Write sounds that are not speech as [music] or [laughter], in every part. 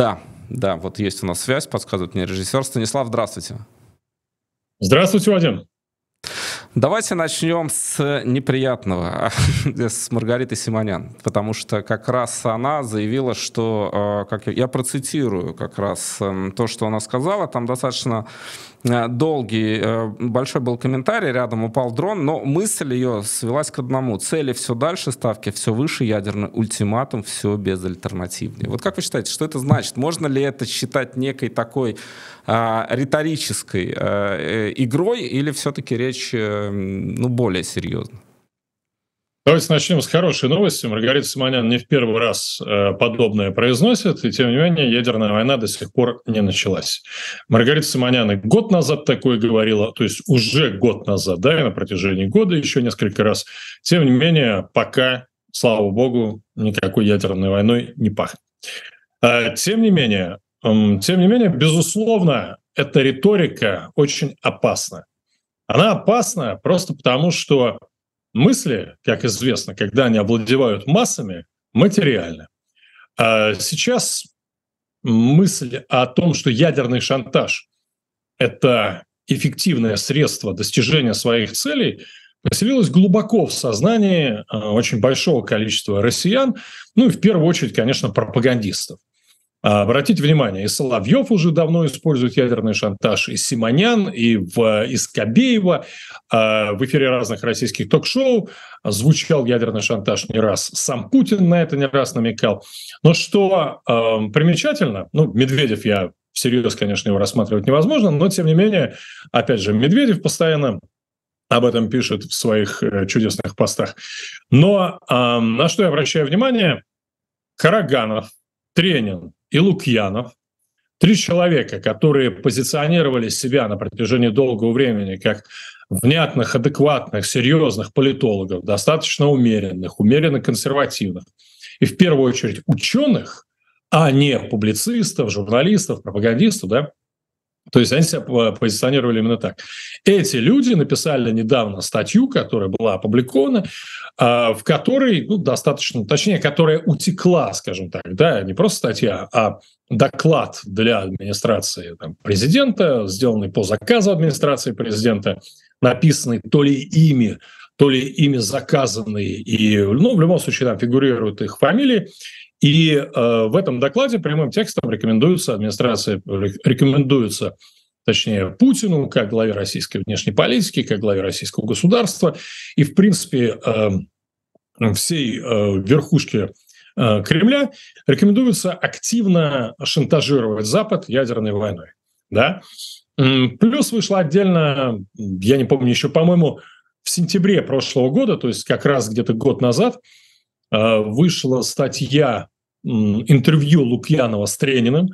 Да, да, вот есть у нас связь, подсказывает мне режиссер. Станислав, здравствуйте. Здравствуйте, Вадим. Давайте начнем с неприятного, [laughs] с Маргариты Симонян, потому что как раз она заявила, что, э, как я, я процитирую как раз эм, то, что она сказала, там достаточно э, долгий, э, большой был комментарий, рядом упал дрон, но мысль ее свелась к одному. Цели все дальше, ставки все выше, ядерный ультиматум все безальтернативнее. Вот как вы считаете, что это значит? Можно ли это считать некой такой э, риторической э, игрой или все-таки речь ну, более серьезно. Давайте начнем с хорошей новости. Маргарита Симонян не в первый раз э, подобное произносит, и тем не менее ядерная война до сих пор не началась. Маргарита Симонян и год назад такое говорила, то есть уже год назад, да, и на протяжении года еще несколько раз. Тем не менее, пока, слава богу, никакой ядерной войной не пахнет. А, тем не менее, тем не менее, безусловно, эта риторика очень опасна. Она опасна просто потому, что мысли, как известно, когда они овладевают массами, материальны. А сейчас мысль о том, что ядерный шантаж — это эффективное средство достижения своих целей, поселилась глубоко в сознании а, очень большого количества россиян, ну и в первую очередь, конечно, пропагандистов. А, обратите внимание, и Соловьев уже давно использует ядерный шантаж, и Симонян, и в Искобеева. А, в эфире разных российских ток-шоу звучал ядерный шантаж не раз. Сам Путин на это не раз намекал. Но что а, примечательно, ну, Медведев я всерьез, конечно, его рассматривать невозможно, но, тем не менее, опять же, Медведев постоянно об этом пишет в своих э, чудесных постах. Но на что я обращаю внимание, Караганов, Тренин, и Лукьянов, три человека, которые позиционировали себя на протяжении долгого времени как внятных, адекватных, серьезных политологов, достаточно умеренных, умеренно консервативных, и в первую очередь ученых, а не публицистов, журналистов, пропагандистов, да, то есть они себя позиционировали именно так. Эти люди написали недавно статью, которая была опубликована, а, в которой, ну, достаточно, точнее, которая утекла, скажем так, да, не просто статья, а доклад для администрации там, президента, сделанный по заказу администрации президента, написанный то ли ими, то ли ими заказанный и, ну, в любом случае там фигурируют их фамилии, и э, в этом докладе прямым текстом рекомендуется администрация, рекомендуется, точнее, Путину как главе российской внешней политики, как главе российского государства. И, в принципе, э, всей э, верхушке э, Кремля рекомендуется активно шантажировать Запад ядерной войной. Да? Плюс вышло отдельно, я не помню еще, по-моему, в сентябре прошлого года, то есть как раз где-то год назад, Э, вышла статья интервью Лукьянова с Трениным,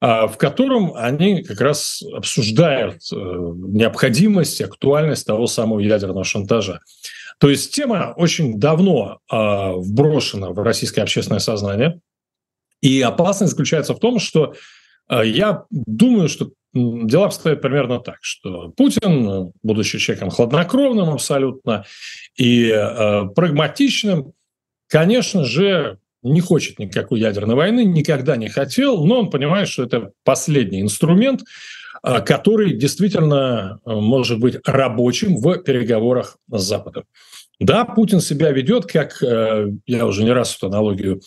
э, в котором они как раз обсуждают э, необходимость, актуальность того самого ядерного шантажа. То есть тема очень давно вброшена в российское общественное сознание. И опасность заключается в том, что я думаю, что дела обстоят примерно так, что Путин, будучи человеком хладнокровным абсолютно и э, прагматичным, конечно же, не хочет никакой ядерной войны, никогда не хотел, но он понимает, что это последний инструмент, а, который действительно э, может быть рабочим в переговорах с Западом. Да, Путин себя ведет, как э, я уже не раз эту аналогию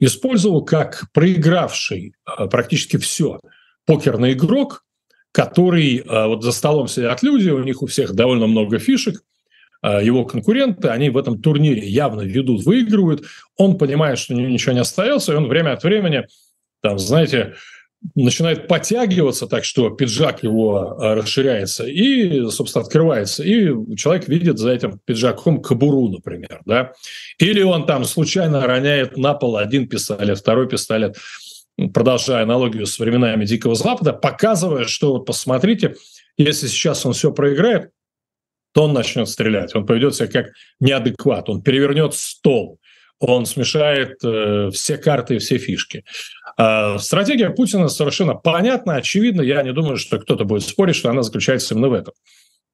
использовал, как проигравший э, практически все покерный игрок, который вот за столом сидят люди, у них у всех довольно много фишек – Э, его конкуренты, они в этом турнире явно ведут, выигрывают. Он понимает, что у него ничего не остается, и он время от времени, там, знаете, начинает подтягиваться, так что пиджак его э, расширяется и, собственно, открывается. И человек видит за этим пиджаком кобуру, например, да. Или он там случайно роняет на пол один пистолет, второй пистолет, продолжая аналогию с временами Дикого Запада, показывая, что вот посмотрите, если сейчас он все проиграет, то он начнет стрелять. Он поведет себя как неадекват, он перевернет стол, он смешает э, все карты и все фишки. Э, стратегия Путина совершенно понятна, очевидна. Я не думаю, что кто-то будет спорить, что она заключается именно в этом.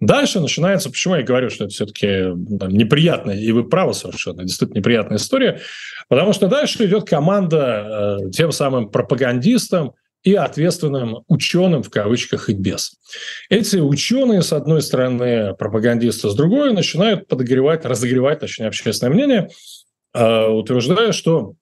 Дальше начинается, почему я говорю, что это все-таки неприятная, и вы правы совершенно, действительно неприятная история, потому что дальше идет команда э, тем самым пропагандистам, и ответственным ученым в кавычках и без. Эти ученые, с одной стороны, пропагандисты, с другой, начинают подогревать, разогревать, точнее, общественное мнение, э, утверждая, что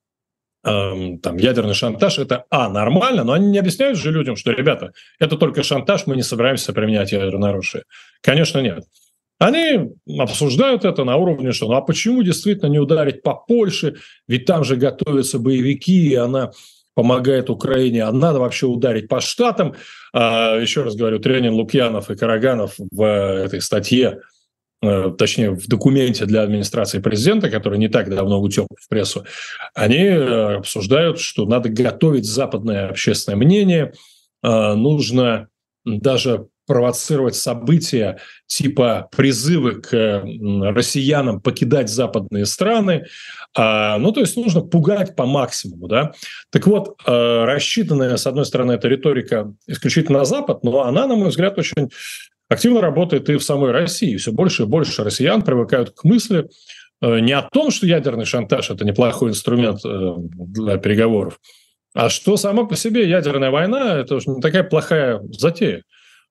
эм, там, ядерный шантаж это А, нормально, но они не объясняют же людям, что, ребята, это только шантаж, мы не собираемся применять ядерное оружие. Конечно, нет. Они обсуждают это на уровне, что ну а почему действительно не ударить по Польше, ведь там же готовятся боевики, и она помогает Украине, а надо вообще ударить по штатам. А, еще раз говорю, Тренин, Лукьянов и Караганов в э, этой статье, э, точнее, в документе для администрации президента, который не так давно утек в прессу, они э, обсуждают, что надо готовить западное общественное мнение, а, нужно даже провоцировать события типа призывы к э, россиянам покидать западные страны. А, ну, то есть нужно пугать по максимуму. Да? Так вот, э, рассчитанная, с одной стороны, эта риторика исключительно на Запад, но она, на мой взгляд, очень активно работает и в самой России. Все больше и больше россиян привыкают к мысли э, не о том, что ядерный шантаж – это неплохой инструмент для переговоров, а что сама по себе ядерная война – это уже не такая плохая затея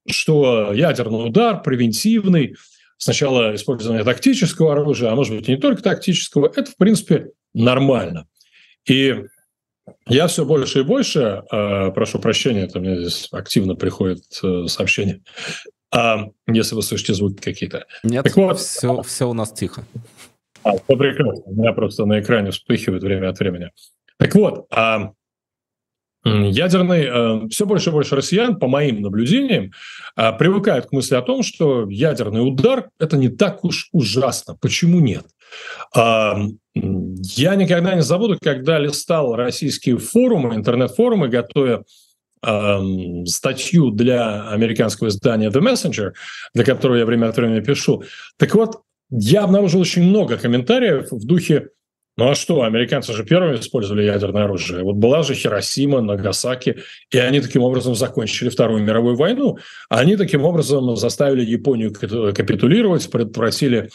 что ядерный удар превентивный, сначала использование тактического оружия, а может быть не только тактического, это в принципе нормально. И я все больше и больше, а, прошу прощения, это мне здесь активно приходит э, сообщение, а, если вы слышите звуки какие-то. Нет, так вот, все, все у нас тихо. А, все прекрасно, у меня просто на экране вспыхивает время от времени. Так вот, а, ядерный, э, все больше и больше россиян, по моим наблюдениям, э, привыкают к мысли о том, что ядерный удар – это не так уж ужасно. Почему нет? А, я никогда не забуду, когда листал российские форумы, интернет-форумы, готовя а, статью для американского издания The Messenger, для которого я время от времени пишу. Так вот, я обнаружил очень много комментариев в духе ну а что, американцы же первыми использовали ядерное оружие. Вот была же Хиросима, Нагасаки, и они таким образом закончили Вторую мировую войну. Они таким образом заставили Японию капитулировать, предотвратили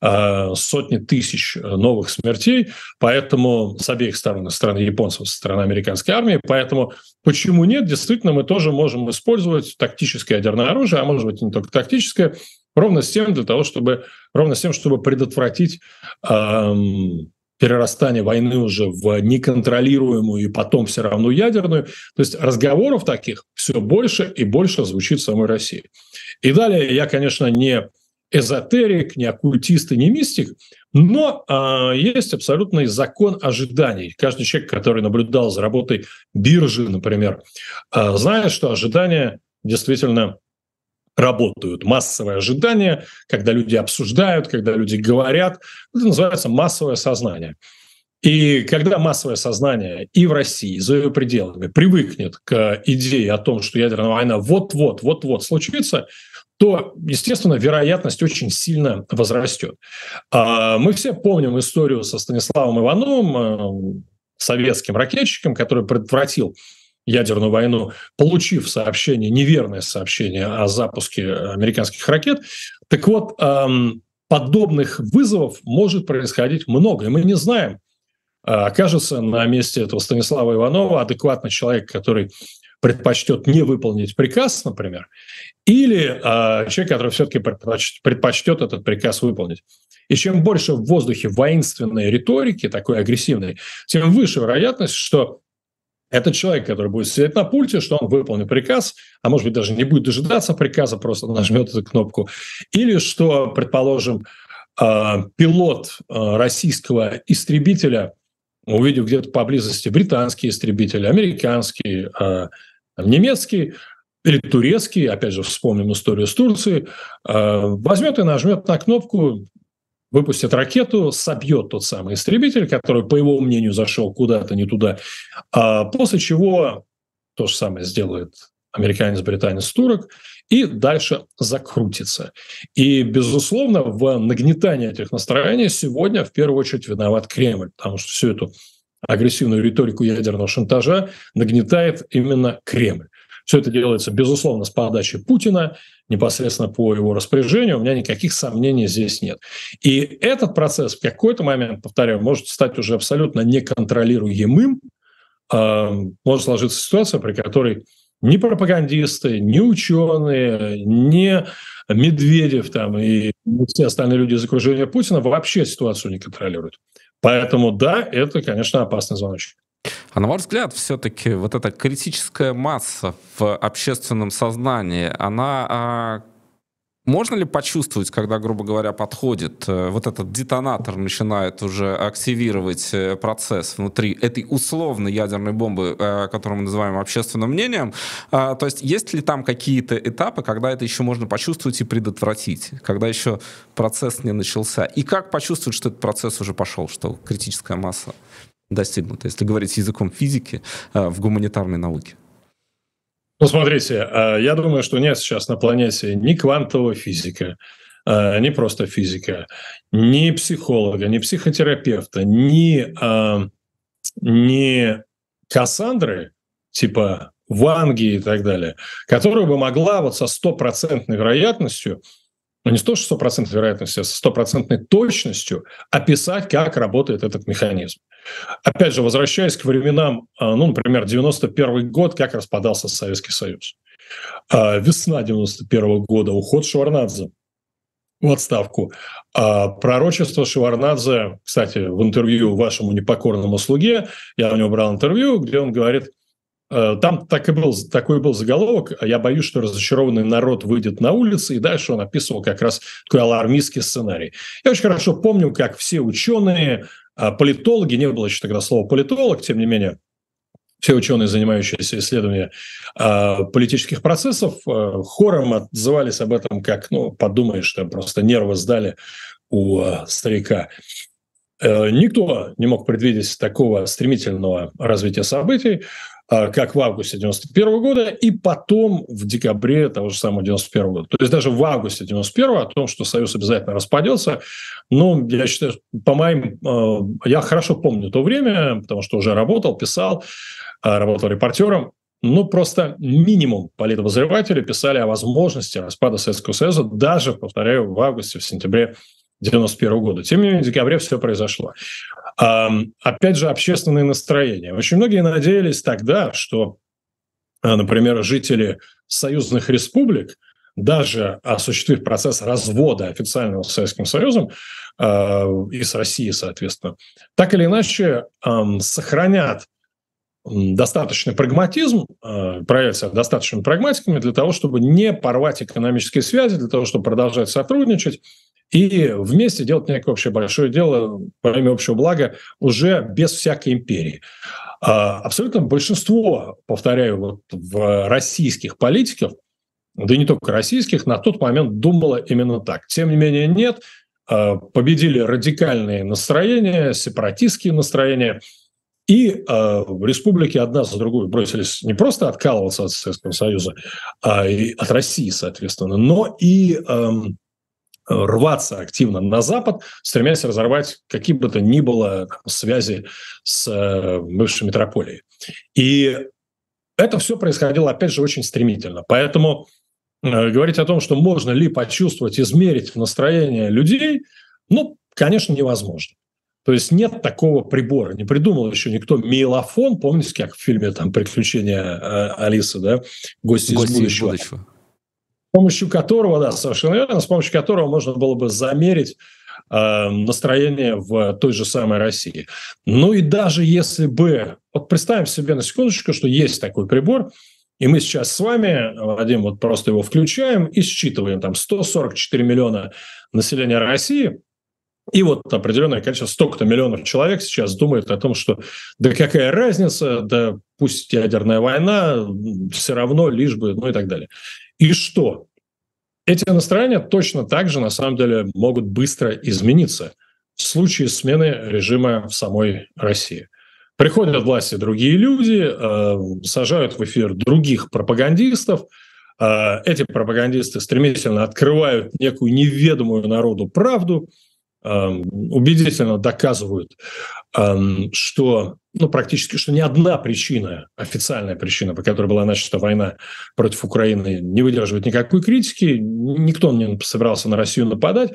э, сотни тысяч новых смертей, поэтому с обеих сторон, со стороны японцев, со стороны американской армии, поэтому почему нет, действительно, мы тоже можем использовать тактическое ядерное оружие, а может быть не только тактическое, ровно с тем для того, чтобы ровно с тем, чтобы предотвратить эм, перерастание войны уже в неконтролируемую и потом все равно ядерную. То есть разговоров таких все больше и больше звучит в самой России. И далее я, конечно, не эзотерик, не оккультист и не мистик, но э, есть абсолютный закон ожиданий. Каждый человек, который наблюдал за работой биржи, например, э, знает, что ожидания действительно работают. Массовое ожидание, когда люди обсуждают, когда люди говорят. Это называется массовое сознание. И когда массовое сознание и в России, и за ее пределами привыкнет к идее о том, что ядерная война вот-вот, вот-вот случится, то, естественно, вероятность очень сильно возрастет. А, мы все помним историю со Станиславом Ивановым, э, советским ракетчиком, который предотвратил ядерную войну, получив сообщение, неверное сообщение о запуске американских ракет. Так вот, эм, подобных вызовов может происходить много, и мы не знаем, э, окажется на месте этого Станислава Иванова адекватный человек, который предпочтет не выполнить приказ, например, или э, человек, который все-таки предпочтет этот приказ выполнить. И чем больше в воздухе воинственной риторики, такой агрессивной, тем выше вероятность, что это человек, который будет сидеть на пульте, что он выполнил приказ, а может быть даже не будет дожидаться приказа, просто нажмет эту кнопку. Или что, предположим, а, пилот а, российского истребителя, увидев где-то поблизости британский истребитель, американский, а, немецкий, или турецкий, опять же, вспомним историю с Турцией, возьмет и нажмет на кнопку, выпустит ракету, собьет тот самый истребитель, который, по его мнению, зашел куда-то не туда, а после чего то же самое сделает американец, британец, турок, и дальше закрутится. И, безусловно, в нагнетании этих настроений сегодня в первую очередь виноват Кремль, потому что всю эту агрессивную риторику ядерного шантажа нагнетает именно Кремль. Все это делается, безусловно, с подачи Путина, непосредственно по его распоряжению. У меня никаких сомнений здесь нет. И этот процесс в какой-то момент, повторяю, может стать уже абсолютно неконтролируемым. А, может сложиться ситуация, при которой ни пропагандисты, ни ученые, ни Медведев там и все остальные люди из окружения Путина вообще ситуацию не контролируют. Поэтому да, это, конечно, опасный звоночек. А на ваш взгляд, все-таки вот эта критическая масса в общественном сознании, она а, можно ли почувствовать, когда, грубо говоря, подходит, э, вот этот детонатор начинает уже активировать э, процесс внутри этой условной ядерной бомбы, э, которую мы называем общественным мнением? А, то есть есть ли там какие-то этапы, когда это еще можно почувствовать и предотвратить, когда еще процесс не начался? И как почувствовать, что этот процесс уже пошел, что критическая масса? достигнуто, если говорить языком физики а, в гуманитарной науке? Ну, смотрите, а, я думаю, что нет сейчас на планете ни квантовой физика, не просто физика, ни психолога, ни психотерапевта, ни, а, ни Кассандры, типа Ванги и так далее, которая бы могла вот со стопроцентной вероятностью но не с то, что 100% вероятностью а со стопроцентной точностью описать, как работает этот механизм. Опять же, возвращаясь к временам, а, ну, например, 91 год, как распадался Советский Союз. А, весна 91 года, уход Шварнадзе в отставку. А, пророчество Шеварнадзе, кстати, в интервью вашему непокорному слуге, я у него брал интервью, где он говорит – Э, там так и был, такой был заголовок. «А я боюсь, что разочарованный народ выйдет на улицы. И дальше он описывал как раз такой алармистский сценарий. Я очень хорошо помню, как все ученые, а, политологи, не было еще тогда слова политолог, тем не менее, все ученые, занимающиеся исследованием а, политических процессов, э, хором отзывались об этом как, ну, подумаешь, что просто нервы сдали у э, старика. Э, никто не мог предвидеть такого стремительного развития событий, э, как в августе 91 года и потом в декабре того же самого 91 года. То есть даже в августе 91 о том, что Союз обязательно распадется, ну, я считаю, по моим... Э, я хорошо помню то время, потому что уже работал, писал, работал репортером, ну, просто минимум политобозреватели писали о возможности распада Советского Союза даже, повторяю, в августе, в сентябре 91 года. Тем не менее, в декабре все произошло. Опять же, общественные настроения. Очень многие надеялись тогда, что, а, например, жители союзных республик, даже осуществив процесс развода официального с Советским Союзом э, и с Россией, соответственно, так или иначе э, сохранят достаточный прагматизм, а, проявят себя достаточными прагматиками для того, чтобы не порвать экономические связи, для того, чтобы продолжать сотрудничать и вместе делать некое общее большое дело по имя общего блага уже без всякой империи. А, абсолютно большинство, повторяю, вот в российских политиков, да и не только российских, на тот момент думало именно так. Тем не менее, нет, а, победили радикальные настроения, сепаратистские настроения, и э, республике одна за другой бросились не просто откалываться от Советского Союза, а и от России, соответственно, но и эм, рваться активно на Запад, стремясь разорвать какие бы то ни было связи с э, бывшей метрополией. И это все происходило, опять же, очень стремительно. Поэтому э, говорить о том, что можно ли почувствовать, измерить настроение людей, ну, конечно, невозможно. То есть нет такого прибора. Не придумал еще никто мейлофон. Помните, как в фильме там «Приключения э, Алисы», да? «Гости, Гости из будущего». Из будущего помощью которого, да, совершенно верно, с помощью которого можно было бы замерить э, настроение в той же самой России. Ну и даже если бы, вот представим себе на секундочку, что есть такой прибор, и мы сейчас с вами, Вадим, вот просто его включаем и считываем там 144 миллиона населения России, и вот определенное количество, столько-то миллионов человек сейчас думает о том, что да какая разница, да пусть ядерная война, все равно, лишь бы, ну и так далее. И что? Эти настроения точно так же, на самом деле, могут быстро измениться в случае смены режима в самой России. Приходят к власти другие люди, э, сажают в эфир других пропагандистов. Э, эти пропагандисты стремительно открывают некую неведомую народу правду – Эм, убедительно доказывают, эм, что ну, практически, что ни одна причина, официальная причина, по которой была начата война против Украины, не выдерживает никакой критики, никто не собирался на Россию нападать,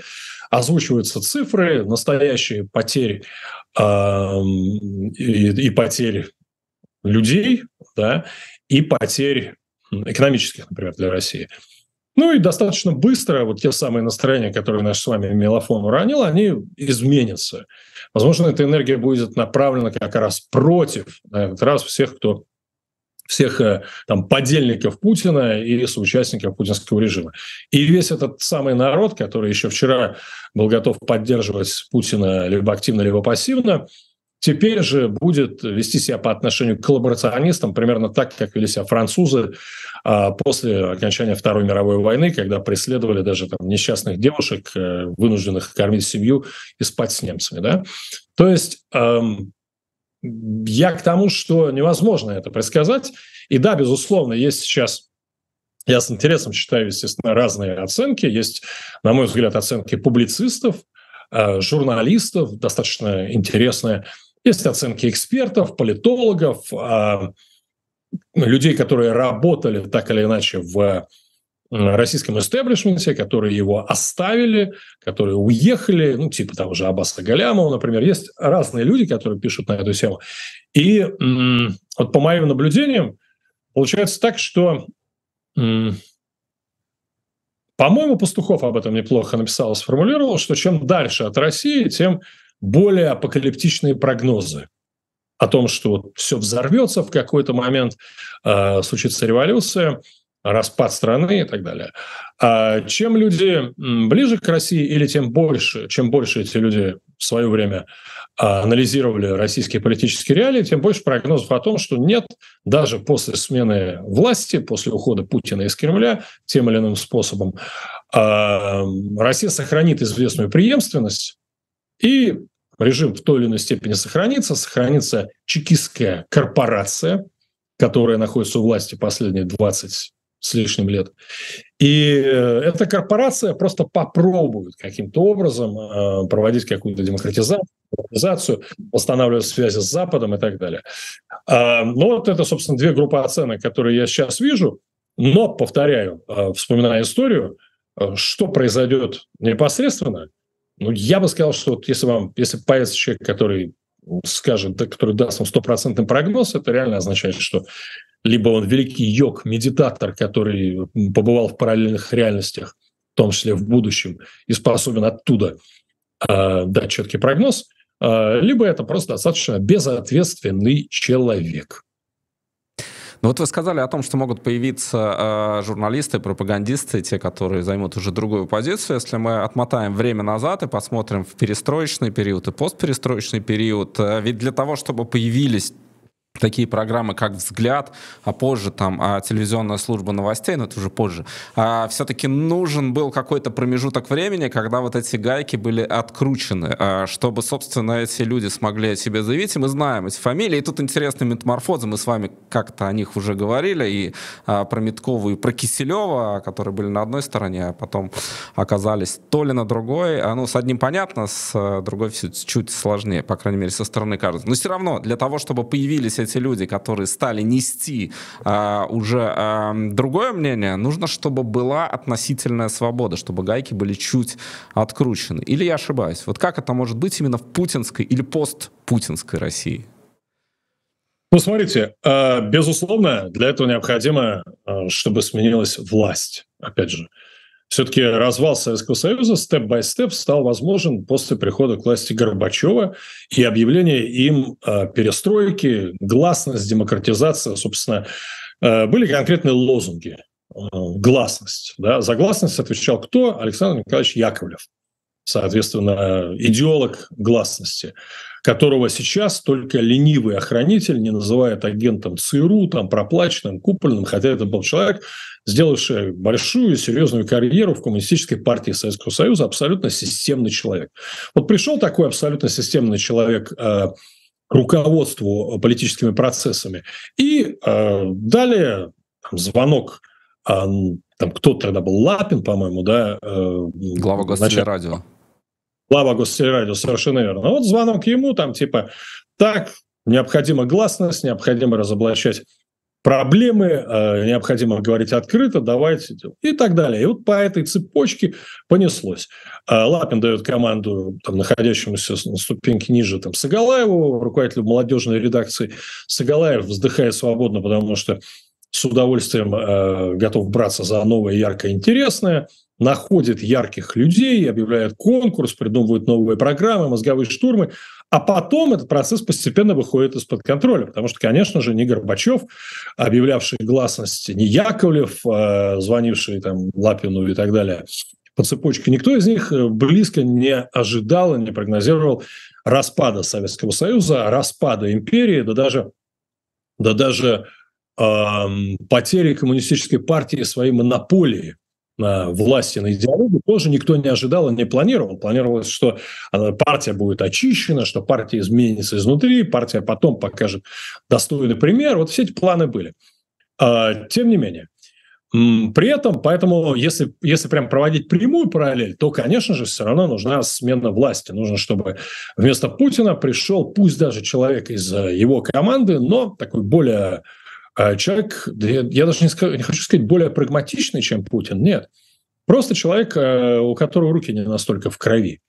озвучиваются цифры, настоящие потери эм, и, потери людей, да, и потери экономических, например, для России – ну и достаточно быстро вот те самые настроения, которые наш с вами Мелофон уронил, они изменятся. Возможно, эта энергия будет направлена как раз против на этот раз всех, кто всех э, там подельников Путина и соучастников путинского режима. И весь этот самый народ, который еще вчера был готов поддерживать Путина либо активно, либо пассивно, теперь же будет вести себя по отношению к коллаборационистам примерно так, как вели себя французы а после окончания Второй мировой войны, когда преследовали даже там, несчастных девушек, э, вынужденных кормить семью и спать с немцами. Да? То есть эм, я к тому, что невозможно это предсказать. И да, безусловно, есть сейчас я с интересом читаю, естественно, разные оценки. Есть, на мой взгляд, оценки публицистов, э, журналистов, достаточно интересные. Есть оценки экспертов, политологов, э, ну, людей, которые работали так или иначе в российском истеблишменте, которые его оставили, которые уехали, ну, типа того же Аббаса Галямова, например. Есть разные люди, которые пишут на эту тему. И вот по моим наблюдениям получается так, что, по-моему, Пастухов об этом неплохо написал, сформулировал, что чем дальше от России, тем более апокалиптичные прогнозы о том, что все взорвется в какой-то момент, э, случится революция, распад страны и так далее. А чем люди ближе к России или тем больше, чем больше эти люди в свое время а, анализировали российские политические реалии, тем больше прогнозов о том, что нет, даже после смены власти, после ухода Путина из Кремля тем или иным способом, а, Россия сохранит известную преемственность и режим в той или иной степени сохранится. Сохранится чекистская корпорация, которая находится у власти последние 20 с лишним лет. И э, эта корпорация просто попробует каким-то образом э, проводить какую-то демократизацию, демократизацию, восстанавливать связи с Западом и так далее. А, Но ну, вот это, собственно, две группы оценок, которые я сейчас вижу. Но, повторяю, э, вспоминая историю, что произойдет непосредственно – ну, я бы сказал, что вот если вам, если появится человек, который скажет, да, который даст вам стопроцентный прогноз, это реально означает, что либо он великий йог, медитатор, который побывал в параллельных реальностях, в том числе в будущем, и способен оттуда э, дать четкий прогноз, э, либо это просто достаточно безответственный человек. Ну вот вы сказали о том, что могут появиться э, журналисты, пропагандисты, те, которые займут уже другую позицию. Если мы отмотаем время назад и посмотрим в перестроечный период и постперестроечный период, э, ведь для того, чтобы появились такие программы, как «Взгляд», а позже там а, телевизионная служба новостей, но это уже позже, а, все-таки нужен был какой-то промежуток времени, когда вот эти гайки были откручены, а, чтобы, собственно, эти люди смогли о себе заявить, и мы знаем эти фамилии, и тут интересные метаморфозы, мы с вами как-то о них уже говорили, и а, про Миткову, и про Киселева, которые были на одной стороне, а потом оказались то ли на другой, а, ну, с одним понятно, с а, другой все чуть сложнее, по крайней мере, со стороны кажется, но все равно для того, чтобы появились эти эти люди, которые стали нести э, уже э, другое мнение, нужно, чтобы была относительная свобода, чтобы гайки были чуть откручены. Или я ошибаюсь? Вот как это может быть именно в путинской или постпутинской России? Ну, смотрите, а, безусловно, для этого необходимо, чтобы сменилась власть, опять же. Все-таки развал Советского Союза степ-бай-степ стал возможен после прихода к власти Горбачева и объявления им э, перестройки, гласность, демократизация, собственно, э, были конкретные лозунги. Э, гласность. Да? За гласность отвечал кто? Александр Николаевич Яковлев, соответственно, идеолог гласности которого сейчас только ленивый охранитель не называет агентом ЦРУ, там, проплаченным, купольным, хотя это был человек, сделавший большую серьезную карьеру в Коммунистической партии Советского Союза, абсолютно системный человек. Вот пришел такой абсолютно системный человек э, к руководству политическими процессами, и э, далее там, звонок э, там кто тогда был Лапин, по-моему, да? Э, Глава Гостеррадио. радио глава гостелерадио, совершенно верно. А вот звонок ему, там типа, так, необходима гласность, необходимо разоблачать проблемы, э, необходимо говорить открыто, давайте, и так далее. И вот по этой цепочке понеслось. Э, Лапин дает команду там, находящемуся на ступеньке ниже там, Сагалаеву, руководителю молодежной редакции. Сагалаев вздыхает свободно, потому что с удовольствием э, готов браться за новое, яркое, интересное – находит ярких людей, объявляет конкурс, придумывает новые программы, мозговые штурмы, а потом этот процесс постепенно выходит из-под контроля, потому что, конечно же, не Горбачев, объявлявший гласность, не Яковлев, э, звонивший там Лапину и так далее по цепочке, никто из них э, близко не ожидал и не прогнозировал распада Советского Союза, распада империи, да даже, да даже эм, потери коммунистической партии своей монополии Э, власти на идеологию тоже никто не ожидал и не планировал. Планировалось, что э, партия будет очищена, что партия изменится изнутри, партия потом покажет достойный пример. Вот все эти планы были. А, тем не менее, при этом, поэтому, если, если прям проводить прямую параллель, то, конечно же, все равно нужна смена власти. Нужно, чтобы вместо Путина пришел, пусть даже человек из э, его команды, но такой более а человек, я даже не, хочу сказать, более прагматичный, чем Путин, нет. Просто человек, э, у которого руки не настолько в крови.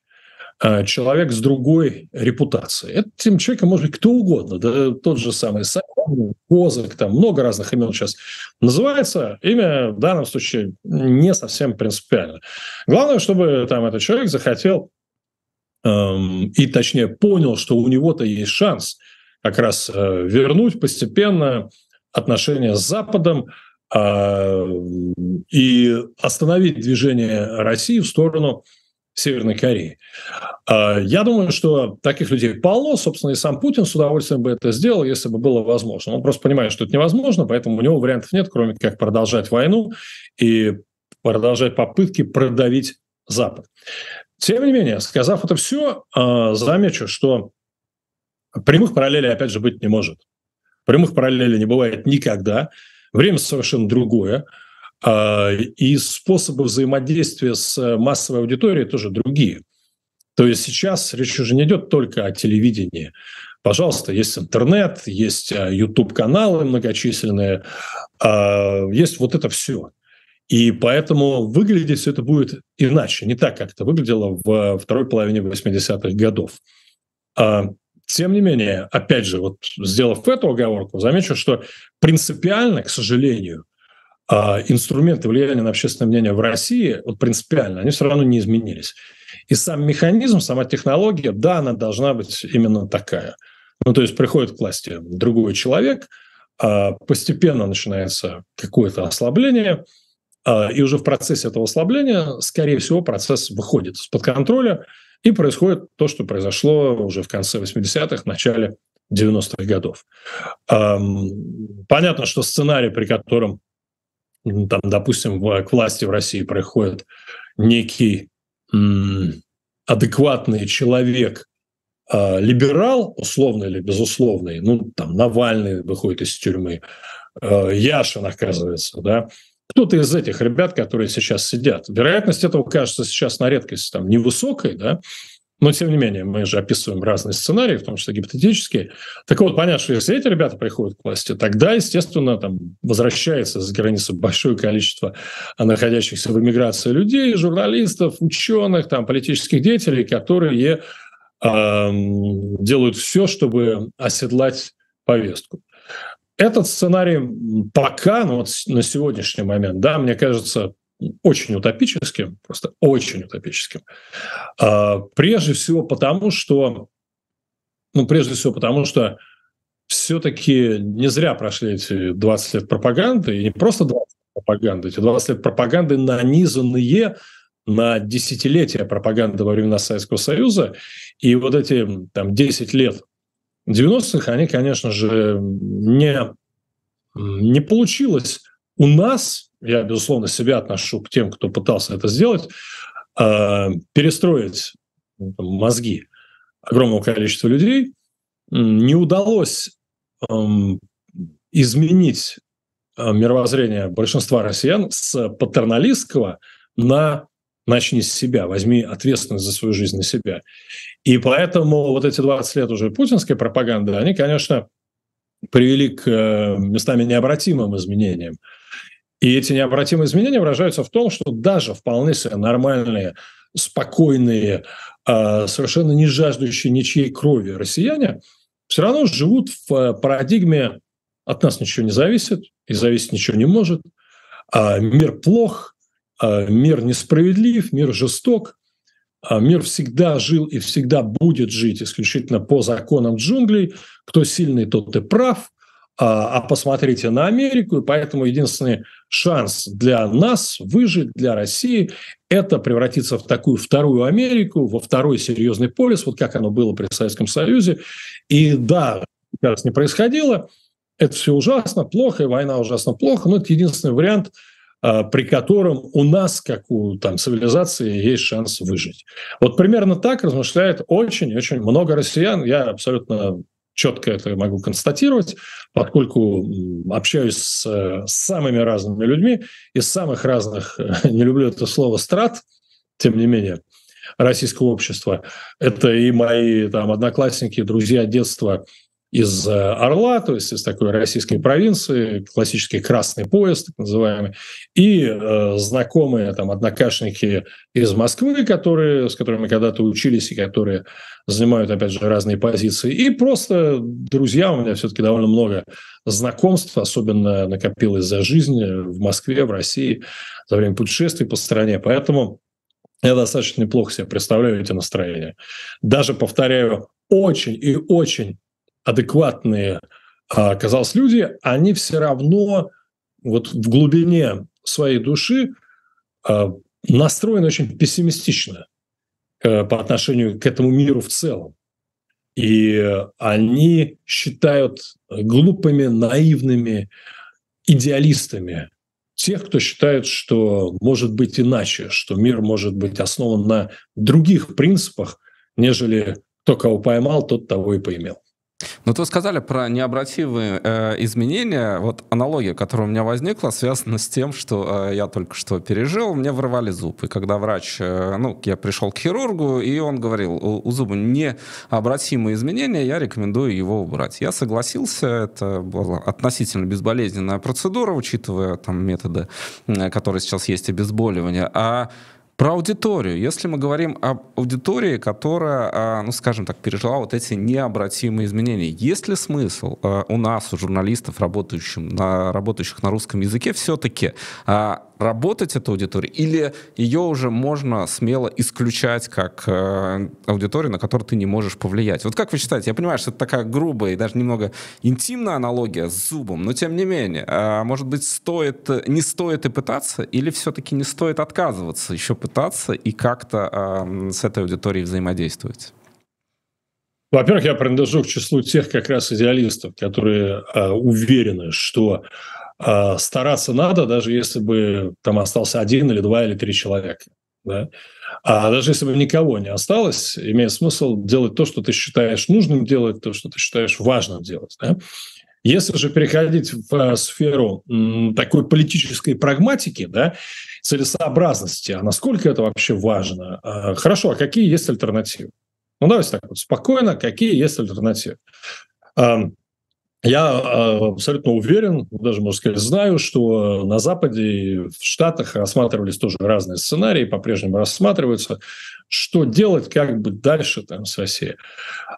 А человек с другой репутацией. Этим человеком может быть кто угодно. Да, тот же самый Сайон, Козак, там много разных имен сейчас называется. Имя в данном случае не совсем принципиально. Главное, чтобы там этот человек захотел эм, и точнее понял, что у него-то есть шанс как раз э, вернуть постепенно отношения с Западом э, и остановить движение России в сторону Северной Кореи. Э, я думаю, что таких людей полно. Собственно, и сам Путин с удовольствием бы это сделал, если бы было возможно. Он просто понимает, что это невозможно, поэтому у него вариантов нет, кроме как продолжать войну и продолжать попытки продавить Запад. Тем не менее, сказав это все, а, замечу, что прямых параллелей, опять же, быть не может. Прямых параллелей не бывает никогда. Время совершенно другое. А, и способы взаимодействия с э, массовой аудиторией тоже другие. То есть сейчас речь уже не идет только о телевидении. Пожалуйста, есть интернет, есть YouTube-каналы э, многочисленные, а, есть вот это все. И поэтому выглядеть все это будет иначе, не так, как это выглядело во э, второй половине 80-х годов. А, тем не менее, опять же, вот сделав эту оговорку, замечу, что принципиально, к сожалению, а, инструменты влияния на общественное мнение в России, вот принципиально, они все равно не изменились. И сам механизм, сама технология, да, она должна быть именно такая. Ну, то есть приходит к власти другой человек, а, постепенно начинается какое-то ослабление, а, и уже в процессе этого ослабления, скорее всего, процесс выходит из-под контроля, и происходит то, что произошло уже в конце 80-х, начале 90-х годов. Понятно, что сценарий, при котором, там, допустим, к власти в России приходит некий адекватный человек, а, либерал, условный или безусловный, ну, там, Навальный выходит из тюрьмы, а, Яшин, оказывается, да, кто-то из этих ребят, которые сейчас сидят. Вероятность этого кажется сейчас на редкость там невысокой, да, но, тем не менее, мы же описываем разные сценарии, в том числе гипотетические. Так вот, понятно, что если эти ребята приходят к власти, тогда, естественно, там возвращается за границу большое количество находящихся в эмиграции людей, журналистов, ученых, там, политических деятелей, которые э, делают все, чтобы оседлать повестку. Этот сценарий пока, ну вот на сегодняшний момент, да, мне кажется, очень утопическим, просто очень утопическим. А, прежде всего потому, что, ну, прежде всего потому, что все-таки не зря прошли эти 20 лет пропаганды, и не просто 20 лет пропаганды, эти 20 лет пропаганды нанизанные на десятилетия пропаганды во времена Советского Союза, и вот эти там 10 лет 90-х они, конечно же, не, не получилось у нас, я, безусловно, себя отношу к тем, кто пытался это сделать, э, перестроить ну, мозги огромного количества людей, не удалось эм, изменить э, мировоззрение большинства россиян с патерналистского на начни с себя, возьми ответственность за свою жизнь на себя. И поэтому вот эти 20 лет уже путинской пропаганды, они, конечно, привели к э, местами необратимым изменениям. И эти необратимые изменения выражаются в том, что даже вполне себе нормальные, спокойные, э, совершенно не жаждущие ничьей крови россияне все равно живут в э, парадигме «от нас ничего не зависит, и зависеть ничего не может», а «мир плох», а, мир несправедлив, мир жесток, а, мир всегда жил и всегда будет жить исключительно по законам джунглей, кто сильный, тот и прав, а, а посмотрите на Америку, и поэтому единственный шанс для нас выжить, для России, это превратиться в такую вторую Америку, во второй серьезный полис, вот как оно было при Советском Союзе. И да, сейчас не происходило, это все ужасно, плохо, и война ужасно плохо, но это единственный вариант – Э, при котором у нас, как у там, цивилизации, есть шанс выжить. Вот примерно так размышляет очень-очень много россиян. Я абсолютно четко это могу констатировать, поскольку общаюсь э, с самыми разными людьми, из самых разных, э, [laughs] не люблю это слово, страт, тем не менее, российского общества. Это и мои там, одноклассники, друзья детства, из э, Орла, то есть из такой российской провинции, классический красный поезд, так называемый, и э, знакомые там однокашники из Москвы, которые, с которыми когда-то учились и которые занимают, опять же, разные позиции, и просто друзья, у меня все-таки довольно много знакомств, особенно накопилось за жизнь в Москве, в России, за время путешествий по стране, поэтому я достаточно неплохо себе представляю эти настроения. Даже, повторяю, очень и очень адекватные, а, казалось, люди, они все равно вот в глубине своей души а, настроены очень пессимистично э, по отношению к этому миру в целом. И они считают глупыми, наивными, идеалистами тех, кто считает, что может быть иначе, что мир может быть основан на других принципах, нежели кто кого поймал, тот того и поимел. Ну, вы сказали про необратимые э, изменения. Вот аналогия, которая у меня возникла, связана с тем, что э, я только что пережил, мне вырвали зуб. И когда врач, э, ну, я пришел к хирургу, и он говорил, у, у зуба необратимые изменения, я рекомендую его убрать. Я согласился, это была относительно безболезненная процедура, учитывая там методы, э, которые сейчас есть, обезболивания. А про аудиторию. Если мы говорим об аудитории, которая, а, ну, скажем так, пережила вот эти необратимые изменения, есть ли смысл а, у нас, у журналистов, работающих на, работающих на русском языке, все-таки а, работать эта аудитория, или ее уже можно смело исключать как э, аудиторию, на которую ты не можешь повлиять? Вот как вы считаете? Я понимаю, что это такая грубая и даже немного интимная аналогия с зубом, но тем не менее, э, может быть, стоит, не стоит и пытаться, или все-таки не стоит отказываться, еще пытаться и как-то э, с этой аудиторией взаимодействовать? Во-первых, я принадлежу к числу тех как раз идеалистов, которые э, уверены, что а, стараться надо, даже если бы там остался один или два или три человека. Да? А даже если бы никого не осталось, имеет смысл делать то, что ты считаешь нужным делать, то, что ты считаешь важным делать. Да? Если же переходить в а, сферу такой политической прагматики, да, целесообразности, а насколько это вообще важно? А, хорошо, а какие есть альтернативы? Ну, давайте так вот спокойно, какие есть альтернативы? Я э, абсолютно уверен, даже, можно сказать, знаю, что на Западе, в Штатах рассматривались тоже разные сценарии, по-прежнему рассматриваются, что делать как бы дальше там с Россией.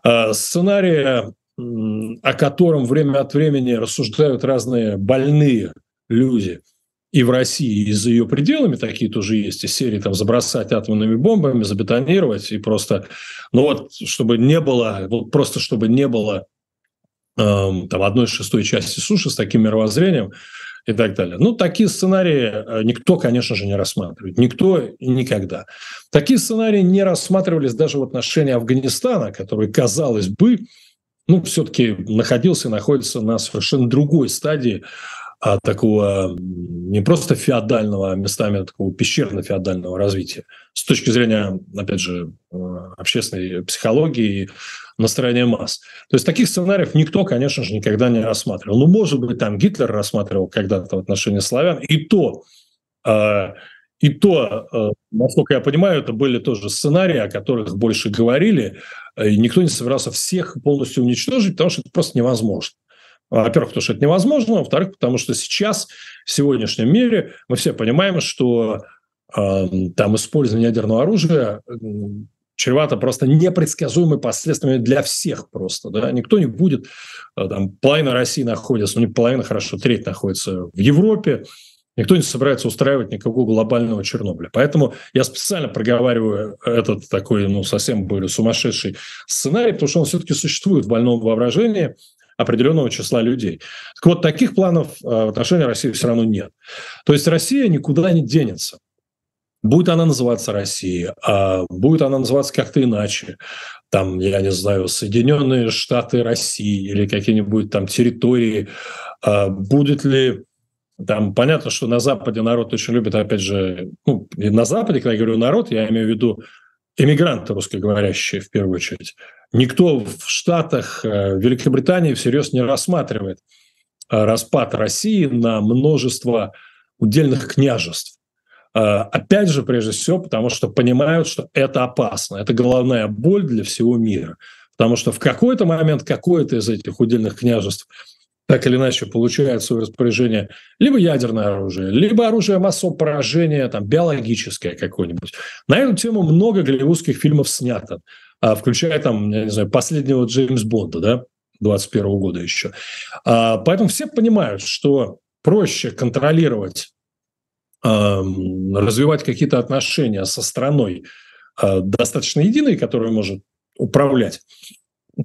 Э, Сценарий, о котором время от времени рассуждают разные больные люди – и в России, и за ее пределами такие тоже есть, и серии там забросать атомными бомбами, забетонировать, и просто, ну вот, чтобы не было, вот просто чтобы не было Эм, там, одной шестой части суши с таким мировоззрением и так далее. Ну, такие сценарии э, никто, конечно же, не рассматривает. Никто никогда. Такие сценарии не рассматривались даже в отношении Афганистана, который, казалось бы, ну, все-таки находился и находится на совершенно другой стадии а, такого не просто феодального, а местами такого пещерно-феодального развития с точки зрения, опять же, э, общественной психологии настроение масс. То есть таких сценариев никто, конечно же, никогда не рассматривал. Ну, может быть, там Гитлер рассматривал когда-то в отношении славян, и то, э, и то, э, насколько я понимаю, это были тоже сценарии, о которых больше говорили, э, и никто не собирался всех полностью уничтожить, потому что это просто невозможно. Во-первых, потому что это невозможно, во-вторых, потому что сейчас, в сегодняшнем мире, мы все понимаем, что там использование ядерного оружия чревато просто непредсказуемыми последствиями для всех просто. Да? Никто не будет, э, там, половина России находится, ну не половина, хорошо, треть находится в Европе, Никто не собирается устраивать никакого глобального Чернобыля. Поэтому я специально проговариваю этот такой, ну, совсем более сумасшедший сценарий, потому что он все-таки существует в больном воображении определенного числа людей. Так вот, таких планов э, в отношении России все равно нет. То есть Россия никуда не денется. Будет она называться Россия, а будет она называться как-то иначе. Там, я не знаю, Соединенные Штаты России или какие-нибудь там территории. А будет ли там понятно, что на Западе народ очень любит, опять же, ну, и на Западе, когда я говорю народ, я имею в виду эмигранты русскоговорящие в первую очередь. Никто в Штатах, э, Великобритании всерьез не рассматривает э, распад России на множество удельных княжеств. Э, опять же, прежде всего, потому что понимают, что это опасно. Это головная боль для всего мира. Потому что в какой-то момент какое-то из этих удельных княжеств так или иначе получает свое распоряжение либо ядерное оружие, либо оружие массового поражения, там, биологическое какое-нибудь. На эту тему много голливудских фильмов снято, а, включая там, я не знаю, последнего Джеймс Бонда, да, 21 года еще. А, поэтому все понимают, что проще контролировать Эм, развивать какие-то отношения со страной э, достаточно единой, которую может управлять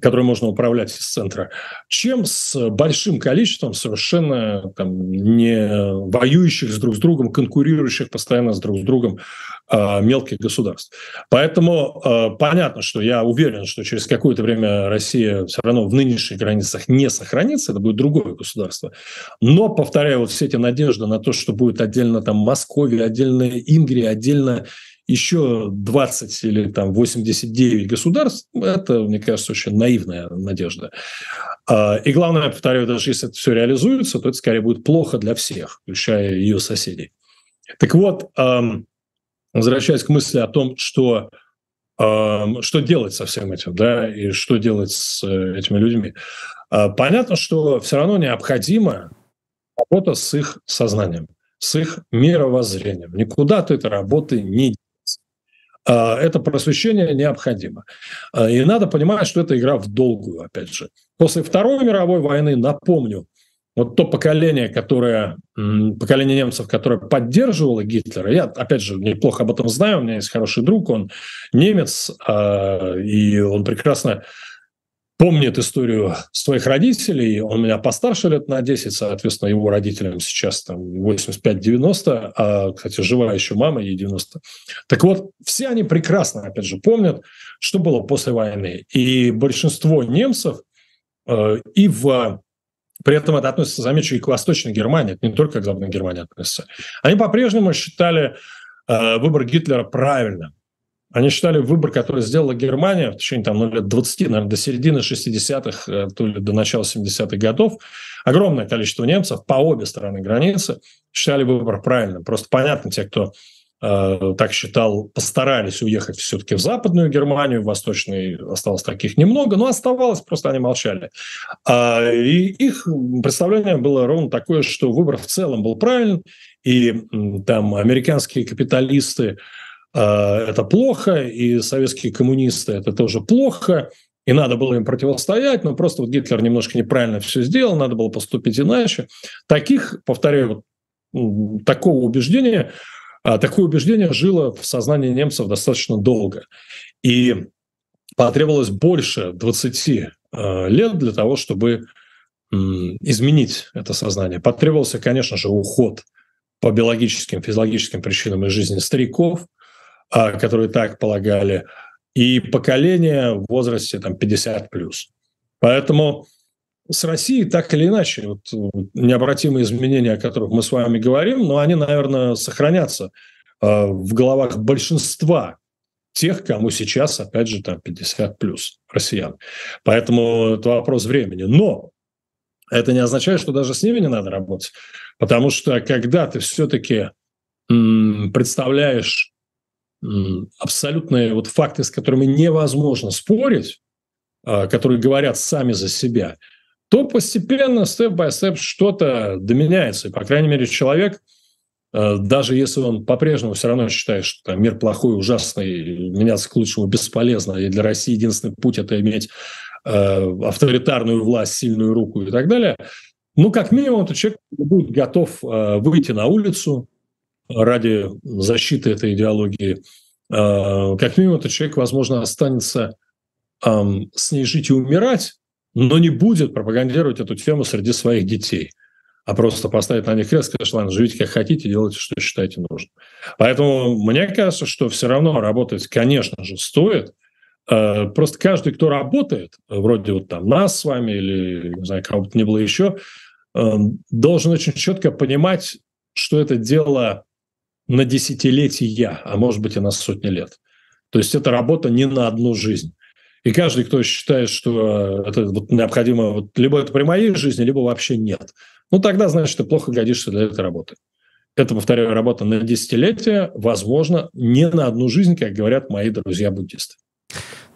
которую можно управлять из центра, чем с большим количеством совершенно там, не воюющих с друг с другом, конкурирующих постоянно с друг с другом а, мелких государств. Поэтому а, понятно, что я уверен, что через какое-то время Россия все равно в нынешних границах не сохранится, это будет другое государство. Но, повторяю, вот все эти надежды на то, что будет отдельно там Московия, отдельно Ингрия, отдельно еще 20 или там 89 государств, это, мне кажется, очень наивная надежда. А, и главное, я повторяю, даже если это все реализуется, то это скорее будет плохо для всех, включая ее соседей. Так вот, возвращаясь к мысли о том, что эм, что делать со всем этим, да, и что делать с э, этими людьми. А, понятно, что все равно необходимо работа с их сознанием, с их мировоззрением. Никуда ты этой работы не а, это просвещение необходимо. А, и надо понимать, что это игра в долгую, опять же. После Второй мировой войны, напомню, вот то поколение, которое, поколение немцев, которое поддерживало Гитлера, я, опять же, неплохо об этом знаю, у меня есть хороший друг, он немец, а, и он прекрасно помнит историю своих родителей, он меня постарше лет на 10, соответственно, его родителям сейчас там 85-90, а, кстати, живая еще мама, ей 90. Так вот, все они прекрасно, опять же, помнят, что было после войны. И большинство немцев э, и в при этом это относится, замечу, и к Восточной Германии, это не только к Западной Германии относится. Они по-прежнему считали э, выбор Гитлера правильным. Они считали выбор, который сделала Германия в течение там, ну, лет 20, наверное, до середины 60-х, э, то ли до начала 70-х годов. Огромное количество немцев по обе стороны границы считали выбор правильным. Просто понятно, те, кто Э, так считал, постарались уехать все-таки в Западную Германию, в Восточной осталось таких немного, но оставалось, просто они молчали. А, и их представление было ровно такое, что выбор в целом был правильный, и там американские капиталисты э, – это плохо, и советские коммунисты – это тоже плохо, и надо было им противостоять, но просто вот Гитлер немножко неправильно все сделал, надо было поступить иначе. Таких, повторяю, такого убеждения – а, такое убеждение жило в сознании немцев достаточно долго. И потребовалось больше 20 а, лет для того, чтобы изменить это сознание. Потребовался, конечно же, уход по биологическим, физиологическим причинам из жизни стариков, а, которые так полагали, и поколение в возрасте там, 50+. Поэтому с Россией так или иначе, вот необратимые изменения, о которых мы с вами говорим, но они, наверное, сохранятся а, в головах большинства тех, кому сейчас, опять же, там 50 плюс россиян. Поэтому это вопрос времени. Но это не означает, что даже с ними не надо работать, потому что когда ты все-таки представляешь абсолютные вот факты, с которыми невозможно спорить, а, которые говорят сами за себя, то постепенно, степ-бай-степ, что-то доменяется. И, по крайней мере, человек, э, даже если он по-прежнему все равно считает, что там, мир плохой, ужасный, меняться к лучшему бесполезно, и для России единственный путь – это иметь э, авторитарную власть, сильную руку и так далее, ну, как минимум, этот человек будет готов э, выйти на улицу ради защиты этой идеологии. Э, как минимум, этот человек, возможно, останется с ней жить и умирать, но не будет пропагандировать эту тему среди своих детей, а просто поставит на них крест, скажет, ладно, живите как хотите, делайте, что считаете нужным. Поэтому мне кажется, что все равно работать, конечно же, стоит. Э, просто каждый, кто работает, вроде вот там нас с вами или, не знаю, кого бы то ни было еще, э, должен очень четко понимать, что это дело на десятилетия, а может быть и на сотни лет. То есть это работа не на одну жизнь. И каждый, кто считает, что э, это вот необходимо, вот, либо это при моей жизни, либо вообще нет. Ну, тогда, значит, ты плохо годишься для этой работы. Это, повторяю, работа на десятилетие, возможно, не на одну жизнь, как говорят мои друзья-буддисты.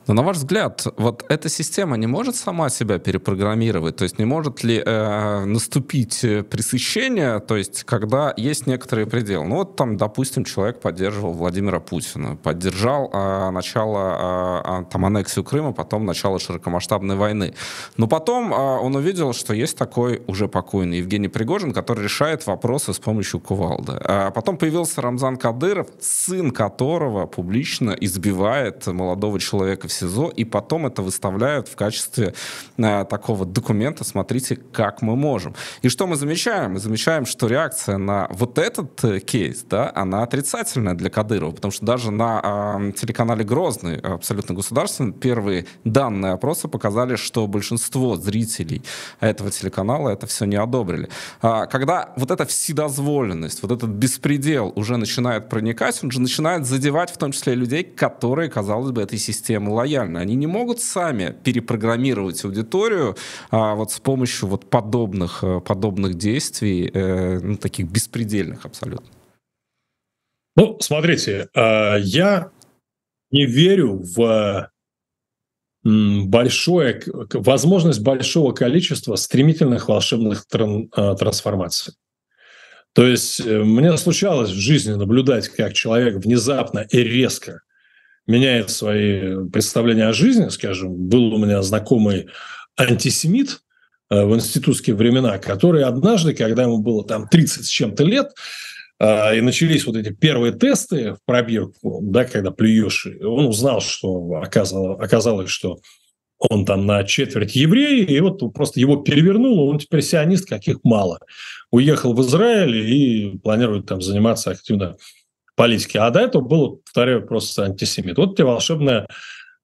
Но на ваш взгляд, вот эта система не может сама себя перепрограммировать? То есть не может ли э, наступить э, пресыщение, то есть когда есть некоторые предел? Ну вот там, допустим, человек поддерживал Владимира Путина, поддержал э, начало, э, там, аннексию Крыма, потом начало широкомасштабной войны. Но потом э, он увидел, что есть такой уже покойный Евгений Пригожин, который решает вопросы с помощью кувалды. А потом появился Рамзан Кадыров, сын которого публично избивает молодого человека в в СИЗО, и потом это выставляют в качестве э, такого документа, смотрите, как мы можем. И что мы замечаем? Мы замечаем, что реакция на вот этот э, кейс, да, она отрицательная для Кадырова, потому что даже на э, телеканале «Грозный», абсолютно государственный, первые данные опроса показали, что большинство зрителей этого телеканала это все не одобрили. А, когда вот эта вседозволенность, вот этот беспредел уже начинает проникать, он же начинает задевать в том числе людей, которые, казалось бы, этой системы лояльны. Они не могут сами перепрограммировать аудиторию а вот с помощью вот подобных, э, подобных действий, э, ну, таких беспредельных абсолютно. Ну, смотрите, э, я не верю в большое, возможность большого количества стремительных волшебных тран, трансформаций. То есть мне случалось в жизни наблюдать, как человек внезапно и резко меняет свои представления о жизни, скажем, был у меня знакомый антисемит э, в институтские времена, который однажды, когда ему было там 30 с чем-то лет, э, и начались вот эти первые тесты в пробирку, да, когда плюешь, он узнал, что оказалось, что он там на четверть еврей, и вот просто его перевернуло, он теперь сионист, каких мало. Уехал в Израиль и планирует там заниматься активно политики. А до этого был, повторяю, просто антисемит. Вот тебе волшебное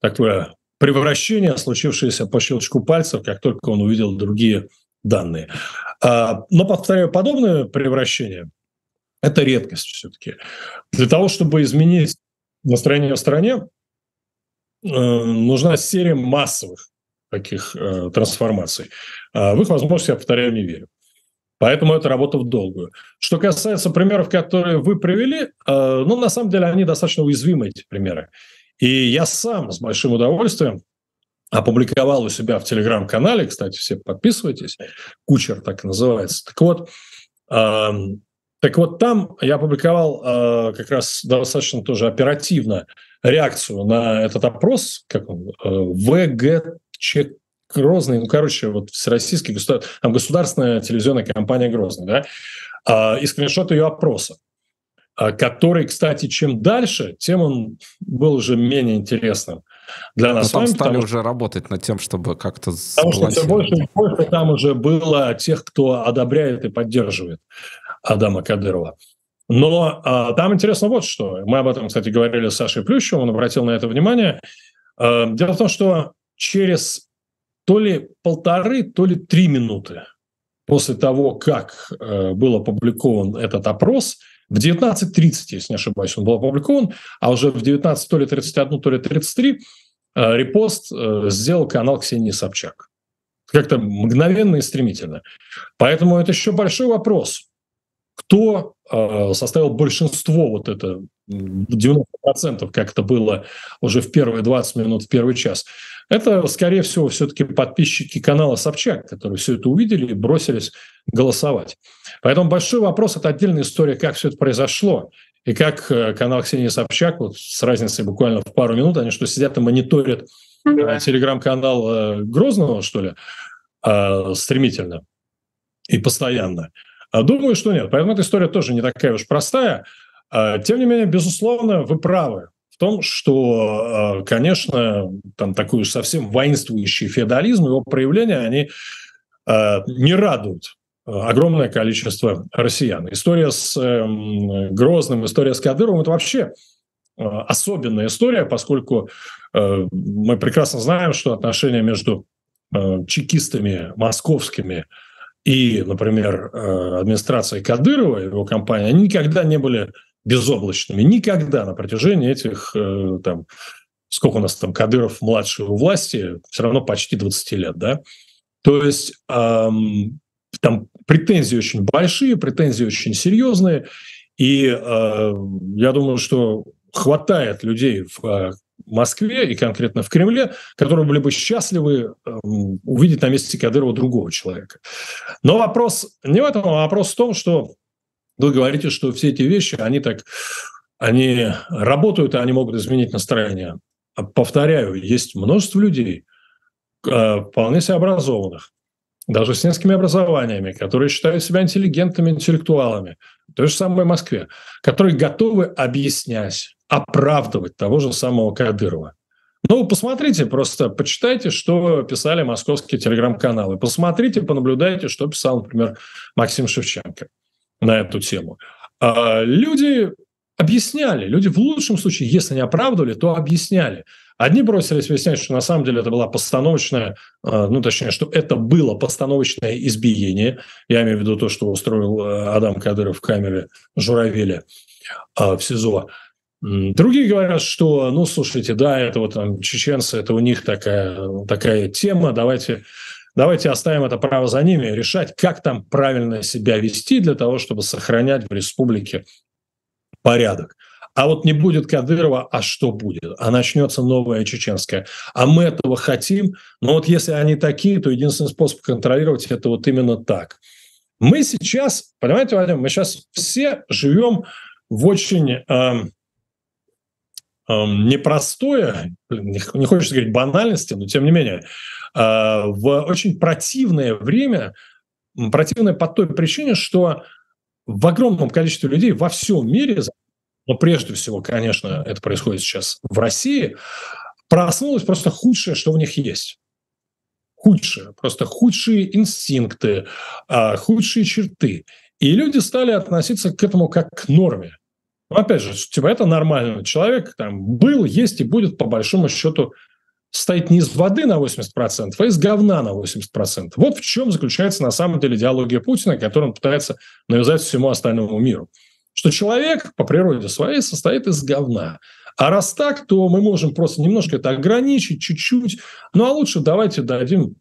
такое превращение, случившееся по щелчку пальцев, как только он увидел другие данные. А, но, повторяю, подобное превращение – это редкость все-таки. Для того, чтобы изменить настроение в стране, э, нужна серия массовых таких э, трансформаций. А в их возможности я, повторяю, не верю. Поэтому это работа в долгую. Что касается примеров, которые вы привели, э, ну, на самом деле, они достаточно уязвимы, эти примеры. И я сам с большим удовольствием опубликовал у себя в Телеграм-канале, кстати, все подписывайтесь, Кучер так и называется. Так вот, эм, так вот там я опубликовал э, как раз достаточно тоже оперативно реакцию на этот опрос, как он, э, ВГЧ Грозный, ну, короче, вот всероссийский государ... там государственная телевизионная компания Грозный, да, а, и скриншот ее опроса, а, который, кстати, чем дальше, тем он был уже менее интересным для нас. Но ну, там вами, стали потому, уже работать над тем, чтобы как-то... Потому что все больше и больше там уже было тех, кто одобряет и поддерживает Адама Кадырова. Но а, там интересно вот что. Мы об этом, кстати, говорили с Сашей Плющевым, он обратил на это внимание. А, дело в том, что через то ли полторы, то ли три минуты после того, как э, был опубликован этот опрос, в 19.30, если не ошибаюсь, он был опубликован, а уже в 19 то ли 31, то ли 33 э, репост э, сделал канал Ксении Собчак. Как-то мгновенно и стремительно. Поэтому это еще большой вопрос. Кто э, составил большинство вот это 90%, как это было уже в первые 20 минут, в первый час. Это, скорее всего, все-таки подписчики канала Собчак, которые все это увидели и бросились голосовать. Поэтому большой вопрос – это отдельная история, как все это произошло. И как э, канал Ксении Собчак, вот с разницей буквально в пару минут, они что, сидят и мониторят да. Э, телеграм-канал э, Грозного, что ли, а, стремительно и постоянно. А думаю, что нет. Поэтому эта история тоже не такая уж простая. А, тем не менее, безусловно, вы правы в том, что, а, конечно, там такой совсем воинствующий феодализм, его проявления, они а, не радуют огромное количество россиян. История с эм, Грозным, история с Кадыровым – это вообще особенная история, поскольку мы прекрасно знаем, что отношения между чекистами московскими и, например, администрацией Кадырова, его компанией, они никогда не были безоблачными. Никогда на протяжении этих, э, там, сколько у нас там, Кадыров младший у власти, все равно почти 20 лет, да. То есть эм, там претензии очень большие, претензии очень серьезные. И э, я думаю, что хватает людей в э, Москве и конкретно в Кремле, которые были бы счастливы э, увидеть на месте Кадырова другого человека. Но вопрос не в этом, а вопрос в том, что вы говорите, что все эти вещи, они так, они работают, и они могут изменить настроение. А повторяю, есть множество людей, э, вполне себе образованных, даже с несколькими образованиями, которые считают себя интеллигентами, интеллектуалами, в той же самой Москве, которые готовы объяснять, оправдывать того же самого Кадырова. Ну, посмотрите, просто почитайте, что писали московские телеграм-каналы, посмотрите, понаблюдайте, что писал, например, Максим Шевченко на эту тему. А люди объясняли, люди в лучшем случае, если не оправдывали, то объясняли. Одни бросились выяснять, что на самом деле это была постановочная, а, ну точнее, что это было постановочное избиение. Я имею в виду то, что устроил э, Адам Кадыров в камере Журавеля а, в СИЗО. Другие говорят, что, ну, слушайте, да, это вот там чеченцы, это у них такая, такая тема, давайте Давайте оставим это право за ними, решать, как там правильно себя вести для того, чтобы сохранять в республике порядок. А вот не будет Кадырова, а что будет? А начнется новая чеченская. А мы этого хотим. Но вот если они такие, то единственный способ контролировать это вот именно так. Мы сейчас, понимаете, Вадим, мы сейчас все живем в очень э, э, непростое, не, не хочется говорить банальности, но тем не менее, Э, в очень противное время, противное по той причине, что в огромном количестве людей во всем мире, но прежде всего, конечно, это происходит сейчас в России, проснулось просто худшее, что у них есть худшее, просто худшие инстинкты, э, худшие черты. И люди стали относиться к этому как к норме. опять же, типа это нормально. Человек там был, есть и будет по большому счету состоит не из воды на 80%, а из говна на 80%. Вот в чем заключается на самом деле идеология Путина, которую он пытается навязать всему остальному миру. Что человек по природе своей состоит из говна. А раз так, то мы можем просто немножко это ограничить, чуть-чуть. Ну а лучше давайте дадим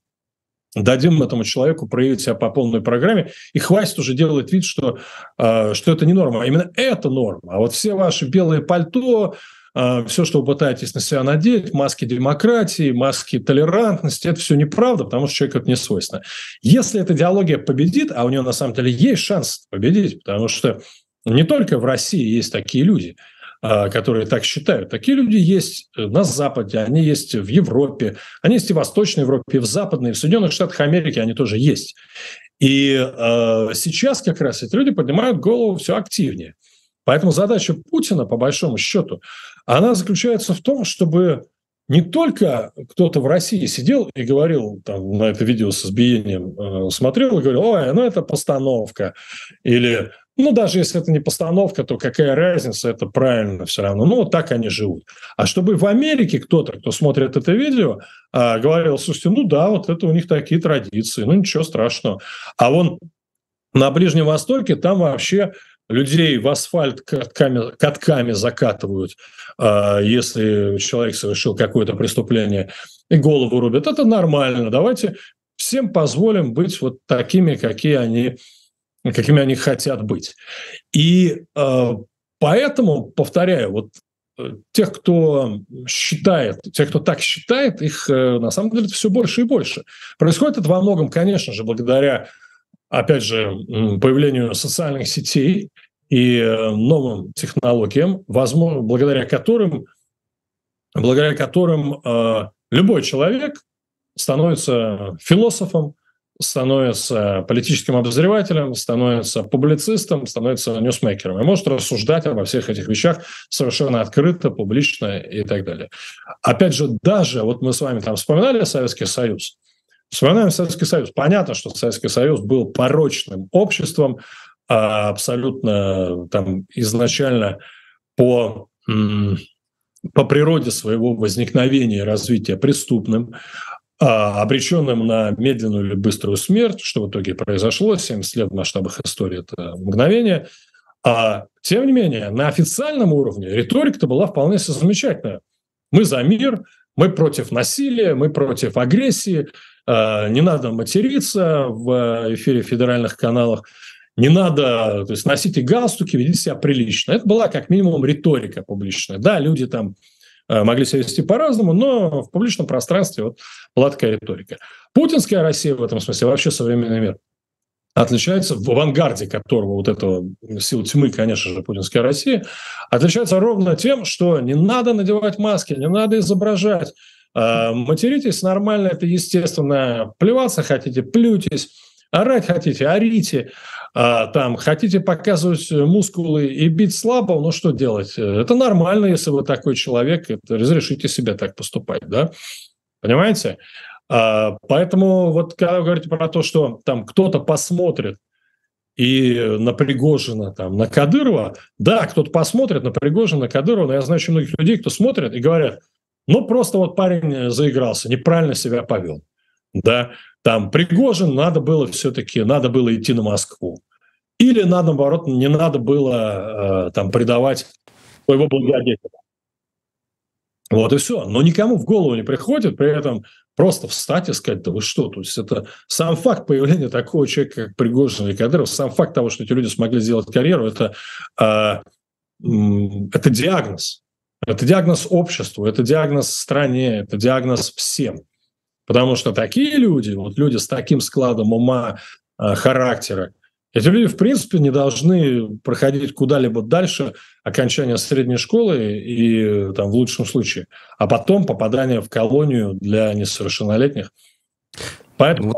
дадим этому человеку проявить себя по полной программе, и хватит уже делать вид, что, э, что это не норма. А именно это норма. А вот все ваши белые пальто, а, все, что вы пытаетесь на себя надеть, маски демократии, маски толерантности, это все неправда, потому что человек это не свойственно. Если эта идеология победит, а у нее на самом деле есть шанс победить, потому что не только в России есть такие люди, а, которые так считают. Такие люди есть на Западе, они есть в Европе, они есть и в Восточной Европе, и в Западной, и в Соединенных Штатах Америки они тоже есть. И э, сейчас как раз эти люди поднимают голову все активнее. Поэтому задача Путина, по большому счету, она заключается в том, чтобы не только кто-то в России сидел и говорил там, на это видео с избиением, э, смотрел и говорил, ой, ну это постановка, или ну, даже если это не постановка, то какая разница, это правильно все равно. Ну, вот так они живут. А чтобы в Америке кто-то, кто смотрит это видео, а, говорил, слушайте, ну да, вот это у них такие традиции, ну ничего страшного. А вон на Ближнем Востоке там вообще людей в асфальт катками, катками закатывают, а, если человек совершил какое-то преступление и голову рубят. Это нормально. Давайте всем позволим быть вот такими, какие они, какими они хотят быть. И а, поэтому, повторяю, вот э, тех, кто считает, тех, кто так считает, их э, на самом деле все больше и больше. Происходит это во многом, конечно же, благодаря опять же, появлению социальных сетей и э, новым технологиям, возможно, благодаря которым, благодаря которым э, любой человек становится философом, становится политическим обозревателем, становится публицистом, становится ньюсмейкером и может рассуждать обо всех этих вещах совершенно открыто, публично и так далее. Опять же, даже вот мы с вами там вспоминали Советский Союз, Вспоминаем Советский Союз. Понятно, что Советский Союз был порочным обществом, а, абсолютно там изначально по, по природе своего возникновения и развития преступным, а, обреченным на медленную или быструю смерть, что в итоге произошло, 70 лет в масштабах истории – это мгновение. А, тем не менее, на официальном уровне риторика-то была вполне замечательная. Мы за мир, мы против насилия, мы против агрессии – Э, не надо материться в эфире федеральных каналов, не надо, то есть носите галстуки, ведите себя прилично. Это была как минимум риторика публичная. Да, люди там э, могли себя вести по-разному, но в публичном пространстве вот была такая риторика. Путинская Россия в этом смысле, вообще современный мир, отличается в авангарде которого вот этого сил тьмы, конечно же, путинская Россия, отличается ровно тем, что не надо надевать маски, не надо изображать Э, материтесь нормально, это естественно. Плеваться хотите, плюйтесь. Орать хотите, орите. Э, там, хотите показывать мускулы и бить слабо, но ну что делать? Это нормально, если вы такой человек, это, разрешите себе так поступать, да? Понимаете? Э, поэтому вот когда вы говорите про то, что там кто-то посмотрит и на Пригожина, там, на Кадырова, да, кто-то посмотрит на Пригожина, на Кадырова, но я знаю очень многих людей, кто смотрят и говорят – ну, просто вот парень э, заигрался, неправильно себя повел. Да, там Пригожин, надо было все-таки, надо было идти на Москву. Или, наоборот, не надо было э, там предавать своего благодетеля. Вот и все. Но никому в голову не приходит при этом просто встать и сказать, да вы что? То есть это сам факт появления такого человека, как Пригожин или Кадыров, сам факт того, что эти люди смогли сделать карьеру, это, э, это диагноз. Это диагноз обществу, это диагноз стране, это диагноз всем. Потому что такие люди, вот люди с таким складом ума, а, характера, эти люди, в принципе, не должны проходить куда-либо дальше окончания средней школы и, там, в лучшем случае, а потом попадание в колонию для несовершеннолетних. Поэтому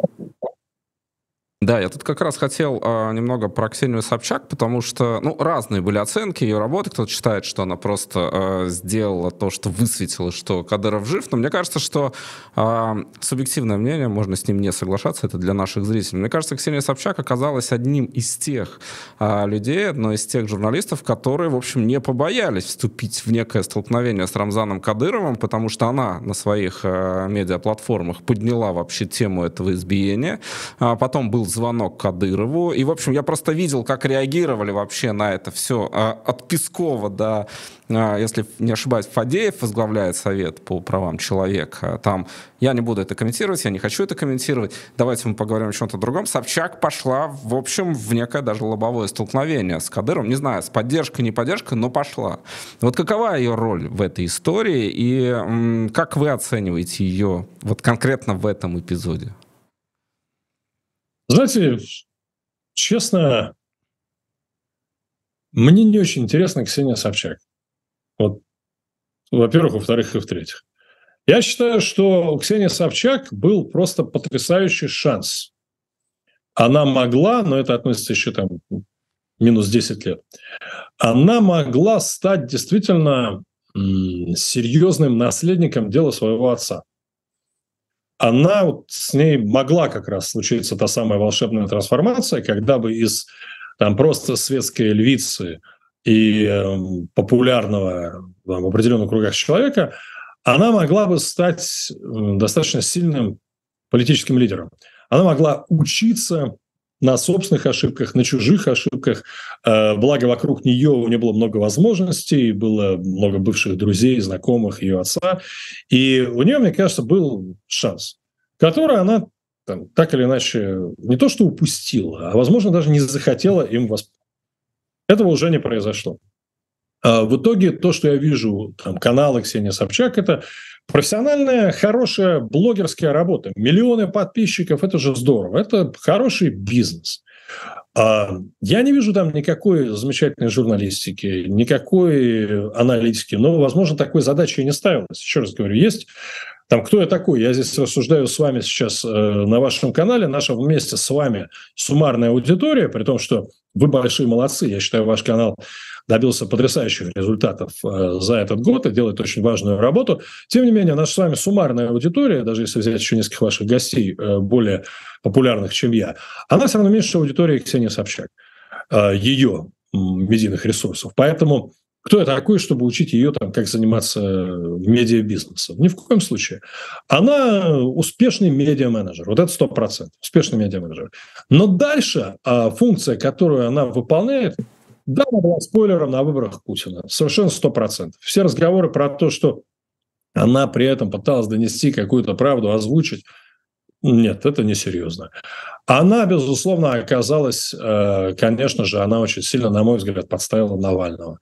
да, я тут как раз хотел э, немного про Ксению Собчак, потому что, ну, разные были оценки ее работы. Кто-то считает, что она просто э, сделала то, что высветила, что Кадыров жив. Но мне кажется, что э, субъективное мнение, можно с ним не соглашаться, это для наших зрителей. Мне кажется, Ксения Собчак оказалась одним из тех э, людей, одной из тех журналистов, которые, в общем, не побоялись вступить в некое столкновение с Рамзаном Кадыровым, потому что она на своих э, медиаплатформах подняла вообще тему этого избиения. А потом был звонок Кадырову. И, в общем, я просто видел, как реагировали вообще на это все. А, от Пескова до, а, если не ошибаюсь, Фадеев возглавляет Совет по правам человека. Там я не буду это комментировать, я не хочу это комментировать. Давайте мы поговорим о чем-то другом. Собчак пошла, в общем, в некое даже лобовое столкновение с Кадыром Не знаю, с поддержкой, не поддержкой, но пошла. Вот какова ее роль в этой истории и как вы оцениваете ее вот конкретно в этом эпизоде? Знаете, честно, мне не очень интересно, Ксения Собчак. Вот, во-первых, во-вторых и в-третьих. Я считаю, что у Ксении Собчак был просто потрясающий шанс. Она могла, но это относится еще там минус 10 лет, она могла стать действительно серьезным наследником дела своего отца она вот с ней могла как раз случиться та самая волшебная трансформация, когда бы из там просто светской львицы и э, популярного там, в определенных кругах человека, она могла бы стать достаточно сильным политическим лидером. Она могла учиться на собственных ошибках, на чужих ошибках. Э, благо, вокруг нее у нее было много возможностей, было много бывших друзей, знакомых ее отца. И у нее, мне кажется, был шанс, который она там, так или иначе не то что упустила, а, возможно, даже не захотела им воспользоваться. Этого уже не произошло. А, в итоге то, что я вижу, там, каналы Ксения Собчак, это Профессиональная, хорошая блогерская работа, миллионы подписчиков, это же здорово, это хороший бизнес. А, я не вижу там никакой замечательной журналистики, никакой э, аналитики, но, возможно, такой задачи и не ставилось. Еще раз говорю, есть там, кто я такой? Я здесь рассуждаю с вами сейчас э, на вашем канале, наша вместе с вами суммарная аудитория, при том, что вы большие молодцы. Я считаю, ваш канал добился потрясающих результатов э, за этот год и делает очень важную работу. Тем не менее, наша с вами суммарная аудитория, даже если взять еще нескольких ваших гостей, э, более популярных, чем я, она все равно меньше аудитории Ксении Собчак, э, ее медийных ресурсов. Поэтому кто я такой, чтобы учить ее, там, как заниматься э, медиабизнесом? Ни в коем случае. Она успешный медиа-менеджер. Вот это 100%. Успешный медиа-менеджер. Но дальше а, функция, которую она выполняет, да, она была спойлером на выборах Путина. Совершенно 100%. Все разговоры про то, что она при этом пыталась донести какую-то правду, озвучить, нет, это несерьезно. Она, безусловно, оказалась, э, конечно же, она очень сильно, на мой взгляд, подставила Навального.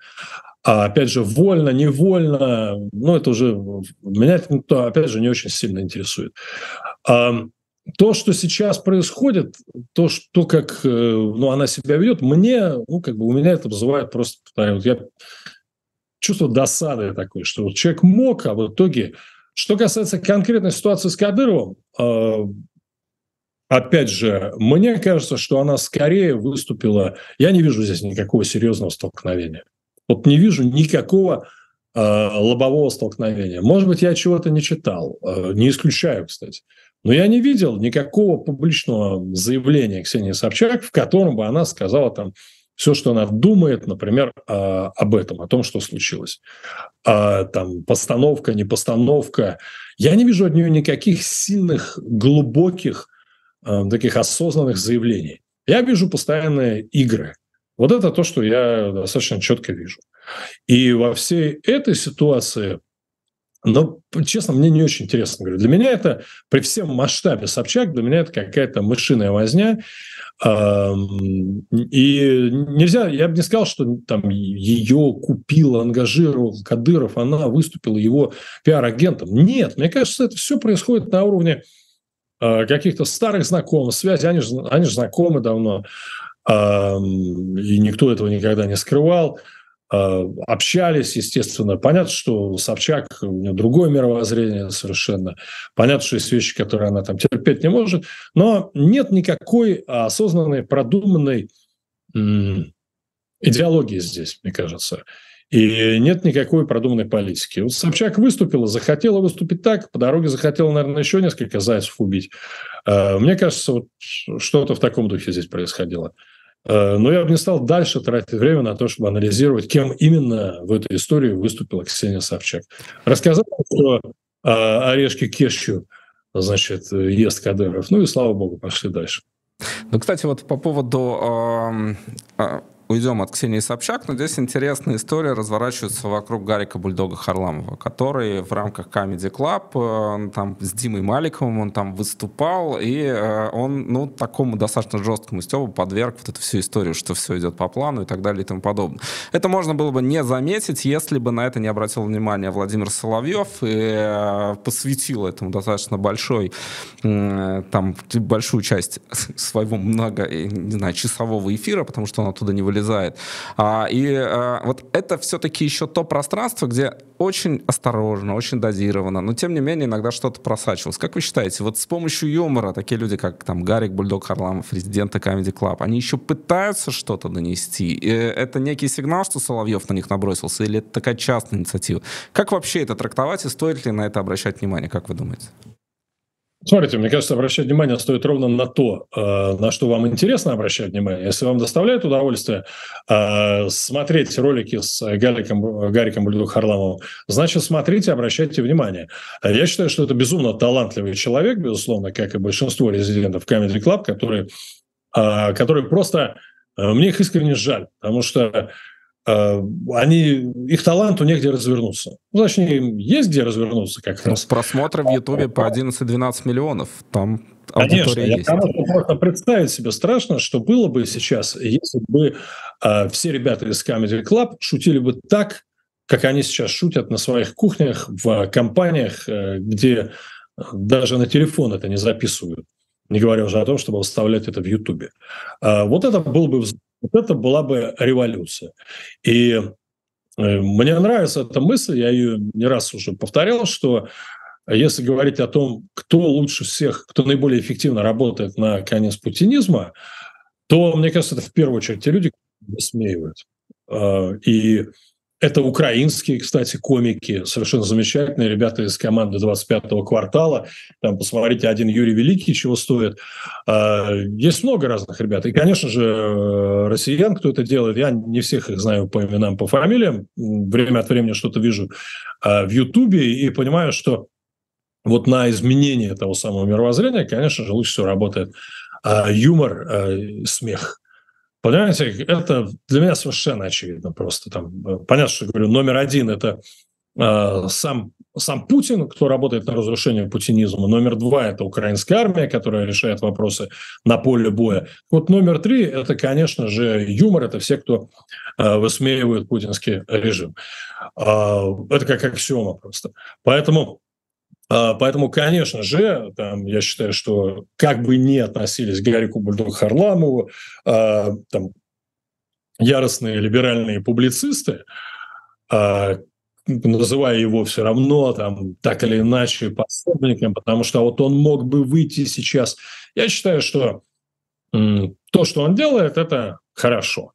А опять же, вольно, невольно, ну это уже меня это, ну, опять же, не очень сильно интересует. А, то, что сейчас происходит, то, что как э, ну, она себя ведет, мне, ну, как бы у меня это вызывает просто, повторяю, вот я чувство досады такое, что вот человек мог, а в итоге... Что касается конкретной ситуации с Кадыровым, э, опять же, мне кажется, что она скорее выступила... Я не вижу здесь никакого серьезного столкновения. Вот не вижу никакого э, лобового столкновения. Может быть, я чего-то не читал, э, не исключаю, кстати. Но я не видел никакого публичного заявления Ксении Собчак, в котором бы она сказала там все, что она думает, например, э, об этом, о том, что случилось. Э, там постановка, не постановка. Я не вижу от нее никаких сильных, глубоких, э, таких осознанных заявлений. Я вижу постоянные игры – вот это то, что я достаточно четко вижу. И во всей этой ситуации, но, ну, честно, мне не очень интересно. Говорю, для меня это, при всем масштабе Собчак, для меня это какая-то мышиная возня. И нельзя, я бы не сказал, что там ее купил, ангажировал Кадыров, она выступила его пиар-агентом. Нет, мне кажется, это все происходит на уровне а, каких-то старых знакомых, связи, они же, они же знакомы давно и никто этого никогда не скрывал. А, общались, естественно. Понятно, что Собчак, у нее другое мировоззрение совершенно. Понятно, что есть вещи, которые она там терпеть не может. Но нет никакой осознанной, продуманной идеологии здесь, мне кажется. И нет никакой продуманной политики. Вот Собчак выступила, захотела выступить так, по дороге захотела, наверное, еще несколько зайцев убить. А, мне кажется, вот что-то в таком духе здесь происходило. Э, но я бы не стал дальше тратить время на то, чтобы анализировать, кем именно в этой истории выступила Ксения Собчак. Рассказал, что э, орешки кешью, значит, ест Кадыров. Ну и слава богу, пошли дальше. Ну, кстати, вот по поводу э, уйдем от Ксении Собчак, но здесь интересная история разворачивается вокруг Гарика Бульдога Харламова, который в рамках Comedy Club э, там с Димой Маликовым он там выступал, и э, он, ну, такому достаточно жесткому стебу подверг вот эту всю историю, что все идет по плану и так далее и тому подобное. Это можно было бы не заметить, если бы на это не обратил внимания Владимир Соловьев и э, посвятил этому достаточно большой, там, большую часть своего много, не знаю, часового эфира, потому что он оттуда не вылез вылезает. А, и а, вот это все-таки еще то пространство, где очень осторожно, очень дозировано, но тем не менее иногда что-то просачивалось. Как вы считаете, вот с помощью юмора такие люди, как там Гарик Бульдог Харламов, резидента Comedy Club, они еще пытаются что-то донести? И это некий сигнал, что Соловьев на них набросился, или это такая частная инициатива? Как вообще это трактовать и стоит ли на это обращать внимание, как вы думаете? Смотрите, мне кажется, обращать внимание стоит ровно на то, э, на что вам интересно обращать внимание. Если вам доставляет удовольствие э, смотреть ролики с Галиком, Гариком Бульдук Харламовым, значит, смотрите, обращайте внимание. Я считаю, что это безумно талантливый человек, безусловно, как и большинство резидентов Comedy Club, которые, э, которые просто... Мне их искренне жаль, потому что Э, они, их таланту негде развернуться. Ну, точнее, им есть где развернуться как раз. С просмотры в Ютубе по 11-12 миллионов. Там Конечно, есть. Конечно. представить себе страшно, что было бы сейчас, если бы э, все ребята из Comedy Club шутили бы так, как они сейчас шутят на своих кухнях, в компаниях, э, где э, даже на телефон это не записывают не говоря уже о том, чтобы выставлять это в Ютубе. Э, вот это был бы взрыв вот это была бы революция. И э, мне нравится эта мысль, я ее не раз уже повторял, что э, если говорить о том, кто лучше всех, кто наиболее эффективно работает на конец путинизма, то, мне кажется, это в первую очередь те люди, которые высмеивают. Э, и это украинские, кстати, комики, совершенно замечательные ребята из команды 25-го квартала. Там, посмотрите, один Юрий Великий, чего стоит. А, есть много разных ребят. И, конечно же, э, россиян, кто это делает. Я не всех их знаю по именам, по фамилиям. Время от времени что-то вижу а, в Ютубе и понимаю, что вот на изменение того самого мировоззрения, конечно же, лучше всего работает а, юмор, э, смех. Понимаете, это для меня совершенно очевидно просто. Там, э, понятно, что говорю, номер один – это э, сам, сам Путин, кто работает на разрушение путинизма. Номер два – это украинская армия, которая решает вопросы на поле боя. Вот номер три – это, конечно же, юмор. Это все, кто э, высмеивает путинский режим. Э, это как аксиома просто. Поэтому а, поэтому, конечно же, там, я считаю, что как бы не относились к Гарику Бульдог Харламову, а, там, яростные либеральные публицисты, э, называя его все равно там так или иначе пособником, потому что вот он мог бы выйти сейчас. Я считаю, что то, что он делает, это хорошо.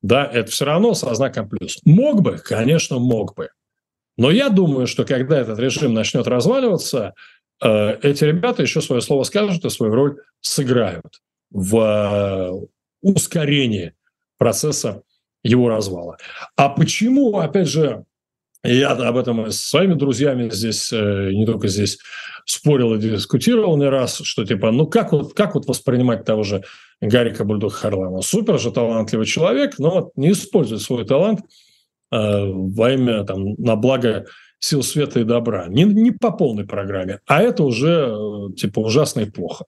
Да, это все равно со знаком плюс. Мог бы, конечно, мог бы. Но я думаю, что когда этот режим начнет разваливаться, э, эти ребята еще свое слово скажут и свою роль сыграют в э, ускорении процесса его развала. А почему, опять же, я об этом с своими друзьями здесь, э, не только здесь, спорил и дискутировал не раз, что типа, ну как вот, как вот воспринимать того же Гарика Бульдуха Харлана? Супер же талантливый человек, но вот не использует свой талант – Э, во имя, там, на благо сил света и добра. Не, не по полной программе, а это уже э, типа ужасно и плохо.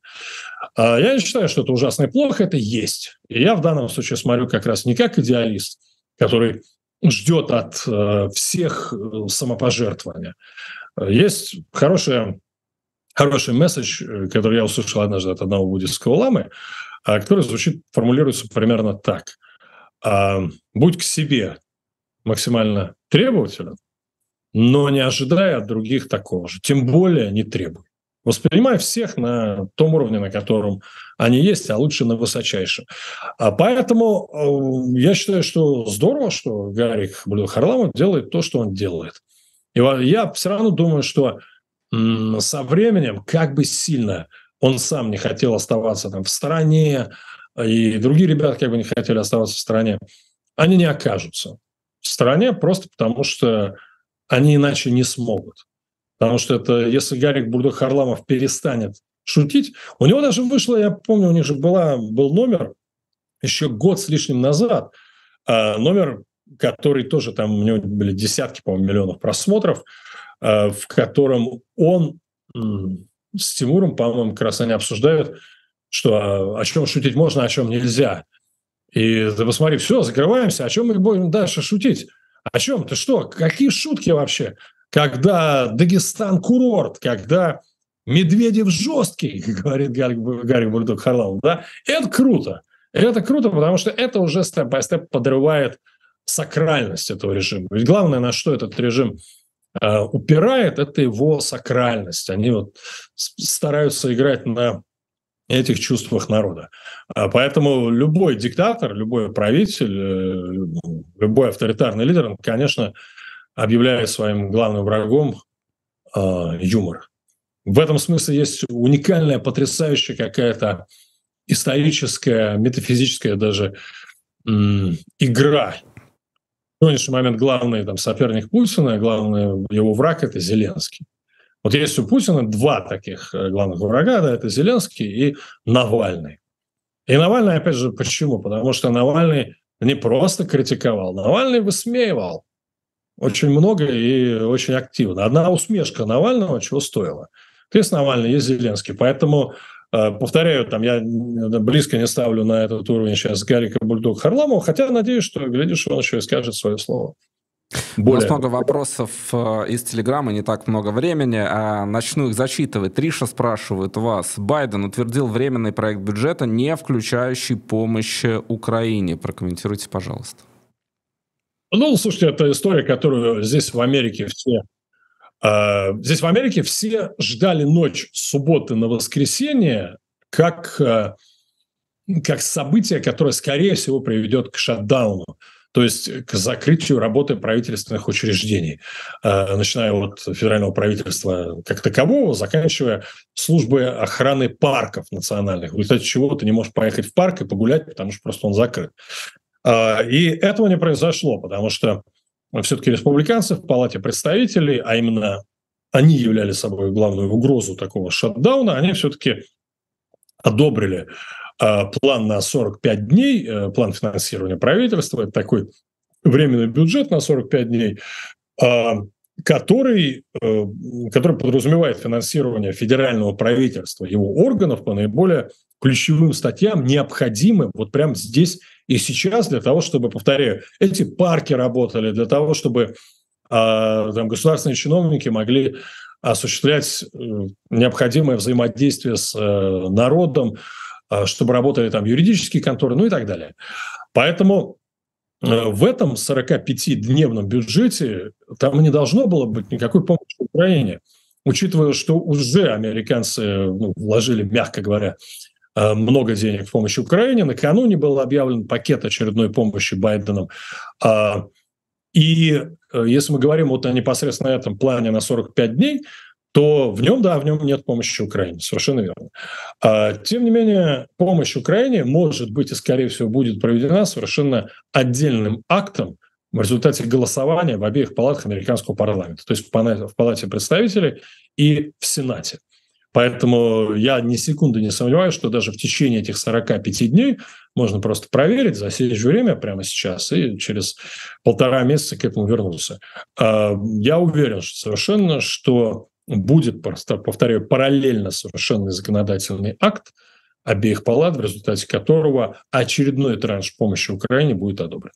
А я не считаю, что это ужасно и плохо, это есть. И я в данном случае смотрю как раз не как идеалист, который ждет от э, всех самопожертвования. Есть хорошая, хороший месседж, который я услышал однажды от одного буддистского ламы, который звучит, формулируется примерно так. «А, «Будь к себе, максимально требователен, но не ожидая от других такого же, тем более не требуй. Воспринимай всех на том уровне, на котором они есть, а лучше на высочайшем. А поэтому э, я считаю, что здорово, что Гарик Харламов делает то, что он делает. И я все равно думаю, что э, со временем, как бы сильно он сам не хотел оставаться там в стороне, и другие ребята как бы не хотели оставаться в стороне, они не окажутся в стране просто потому, что они иначе не смогут. Потому что это, если Гарик Бурдок перестанет шутить, у него даже вышло, я помню, у них же была, был номер еще год с лишним назад, а, номер, который тоже там, у него были десятки, по-моему, миллионов просмотров, а, в котором он с Тимуром, по-моему, как раз они обсуждают, что а, о чем шутить можно, о чем нельзя. И ты посмотри, все, закрываемся, о чем мы будем дальше шутить? О чем? Ты что? Какие шутки вообще? Когда Дагестан курорт, когда Медведев жесткий, [laughs] говорит Гарри, Гарри Бурдук Харлау, да? Это круто. Это круто, потому что это уже степ степ подрывает сакральность этого режима. Ведь главное, на что этот режим э, упирает, это его сакральность. Они вот стараются играть на этих чувствах народа. А поэтому любой диктатор, любой правитель, э, любой авторитарный лидер, он, конечно, объявляет своим главным врагом э, юмор. В этом смысле есть уникальная, потрясающая какая-то историческая, метафизическая даже э, игра. В сегодняшний момент главный там, соперник Путина, главный его враг – это Зеленский. Вот есть у Путина два таких э, главных врага, да, это Зеленский и Навальный. И Навальный, опять же, почему? Потому что Навальный не просто критиковал, Навальный высмеивал очень много и очень активно. Одна усмешка Навального чего стоила. Есть Навальный, есть Зеленский. Поэтому, э, повторяю, там я близко не ставлю на этот уровень сейчас Гарика Бульдог Харламова, хотя надеюсь, что, глядишь, он еще и скажет свое слово. Более. У нас много вопросов э, из Телеграма, не так много времени. А, начну их зачитывать. Триша спрашивает вас. Байден утвердил временный проект бюджета, не включающий помощь Украине. Прокомментируйте, пожалуйста. Ну, слушайте, это история, которую здесь в Америке все... Э, здесь в Америке все ждали ночь субботы на воскресенье как, э, как событие, которое, скорее всего, приведет к шатдауну то есть к закрытию работы правительственных учреждений, э, начиная от федерального правительства как такового, заканчивая службы охраны парков национальных, в результате чего ты не можешь поехать в парк и погулять, потому что просто он закрыт. А, и этого не произошло, потому что все-таки республиканцы в Палате представителей, а именно они являли собой главную угрозу такого шатдауна, они все-таки одобрили а, план на 45 дней, э, план финансирования правительства, это такой временный бюджет на 45 дней, а, который, э, который подразумевает финансирование федерального правительства, его органов по наиболее ключевым статьям, необходимым вот прямо здесь и сейчас для того, чтобы, повторяю, эти парки работали, для того, чтобы а, там, государственные чиновники могли осуществлять э, необходимое взаимодействие с народом, Э, чтобы работали там юридические конторы, ну и так далее. Поэтому э, в этом 45-дневном бюджете там не должно было быть никакой помощи Украине, учитывая, что уже американцы ну, вложили, мягко говоря, э, много денег в помощь Украине. Накануне был объявлен пакет очередной помощи Байденом. А, и если мы говорим вот о непосредственно этом плане на 45 дней, то в нем, да, в нем нет помощи Украине, совершенно верно. А, тем не менее, помощь Украине может быть и, скорее всего, будет проведена совершенно отдельным актом в результате голосования в обеих палатах американского парламента, то есть в палате, представителей и в Сенате. Поэтому я ни секунды не сомневаюсь, что даже в течение этих 45 дней можно просто проверить, засечь время прямо сейчас, и через полтора месяца к этому вернуться. А, я уверен совершенно, что будет, просто, повторяю, параллельно совершенный законодательный акт обеих палат, в результате которого очередной транш помощи Украине будет одобрен.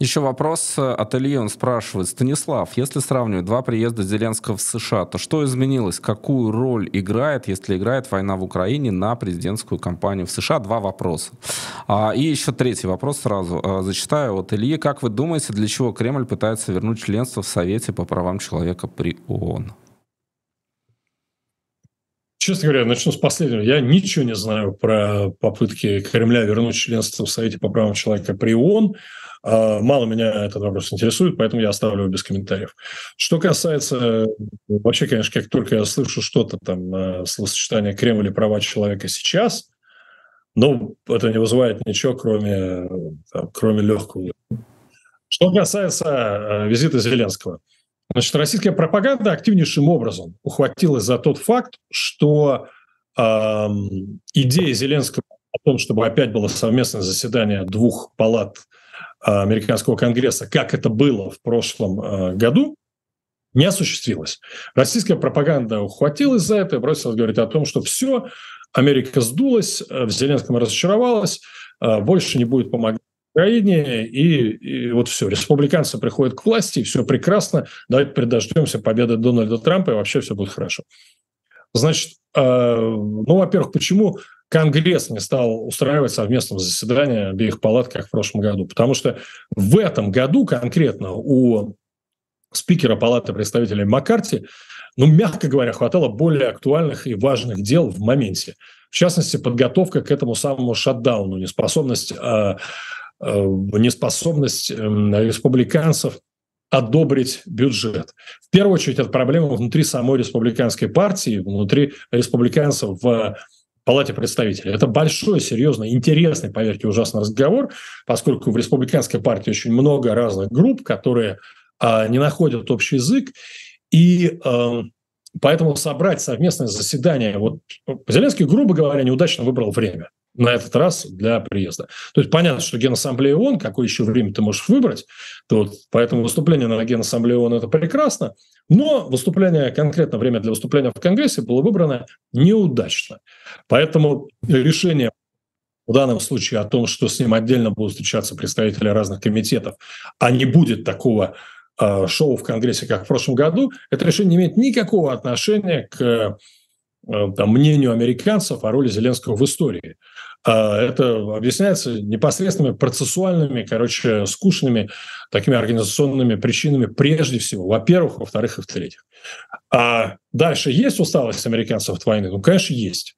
Еще вопрос от Ильи. Он спрашивает, Станислав, если сравнивать два приезда Зеленского в США, то что изменилось? Какую роль играет, если играет война в Украине на президентскую кампанию в США? Два вопроса. А, и еще третий вопрос сразу. А, зачитаю от Ильи. Как вы думаете, для чего Кремль пытается вернуть членство в Совете по правам человека при ООН? Честно говоря, начну с последнего. Я ничего не знаю про попытки Кремля вернуть членство в Совете по правам человека при ООН. А, мало меня этот вопрос интересует, поэтому я оставлю его без комментариев. Что касается... Э, вообще, конечно, как только я слышу что-то там, э, словосочетание Кремль и права человека сейчас, ну, это не вызывает ничего, кроме, э, там, кроме легкого. Что касается визита Зеленского – Значит, российская пропаганда активнейшим образом ухватилась за тот факт, что э, идея Зеленского о том, чтобы опять было совместное заседание двух палат э, американского Конгресса, как это было в прошлом э, году, не осуществилась. Российская пропаганда ухватилась за это и бросилась говорить о том, что все, Америка сдулась, а, в Зеленском разочаровалась, больше не будет помогать Украине, и, и вот все, республиканцы приходят к власти, и все прекрасно, давайте предождемся победы Дональда Трампа, и вообще все будет хорошо. Значит, э, ну, во-первых, почему Конгресс не стал устраивать совместного заседания обеих палат, как в прошлом году? Потому что в этом году конкретно у спикера Палаты представителей Маккарти, ну, мягко говоря, хватало более актуальных и важных дел в моменте. В частности, подготовка к этому самому шатдауну, неспособность э, Э, неспособность эм, республиканцев одобрить бюджет. В первую очередь, это проблема внутри самой республиканской партии, внутри республиканцев в Палате представителей. Это большой, серьезный, интересный, поверьте, ужасный разговор, поскольку в республиканской партии очень много разных групп, которые а, не находят общий язык. И а, поэтому собрать совместное заседание... Вот Зеленский, грубо говоря, неудачно выбрал время на этот раз для приезда. То есть понятно, что Генассамблея ООН, какое еще время ты можешь выбрать, то вот, поэтому выступление на генассамблею ООН – это прекрасно, но выступление, конкретно время для выступления в Конгрессе было выбрано неудачно. Поэтому решение в данном случае о том, что с ним отдельно будут встречаться представители разных комитетов, а не будет такого э, шоу в Конгрессе, как в прошлом году, это решение не имеет никакого отношения к э, там, мнению американцев о роли Зеленского в истории – а, это объясняется непосредственными процессуальными, короче, скучными такими организационными причинами прежде всего. Во-первых, во-вторых и в-третьих. А дальше есть усталость американцев от войны? Ну, конечно, есть.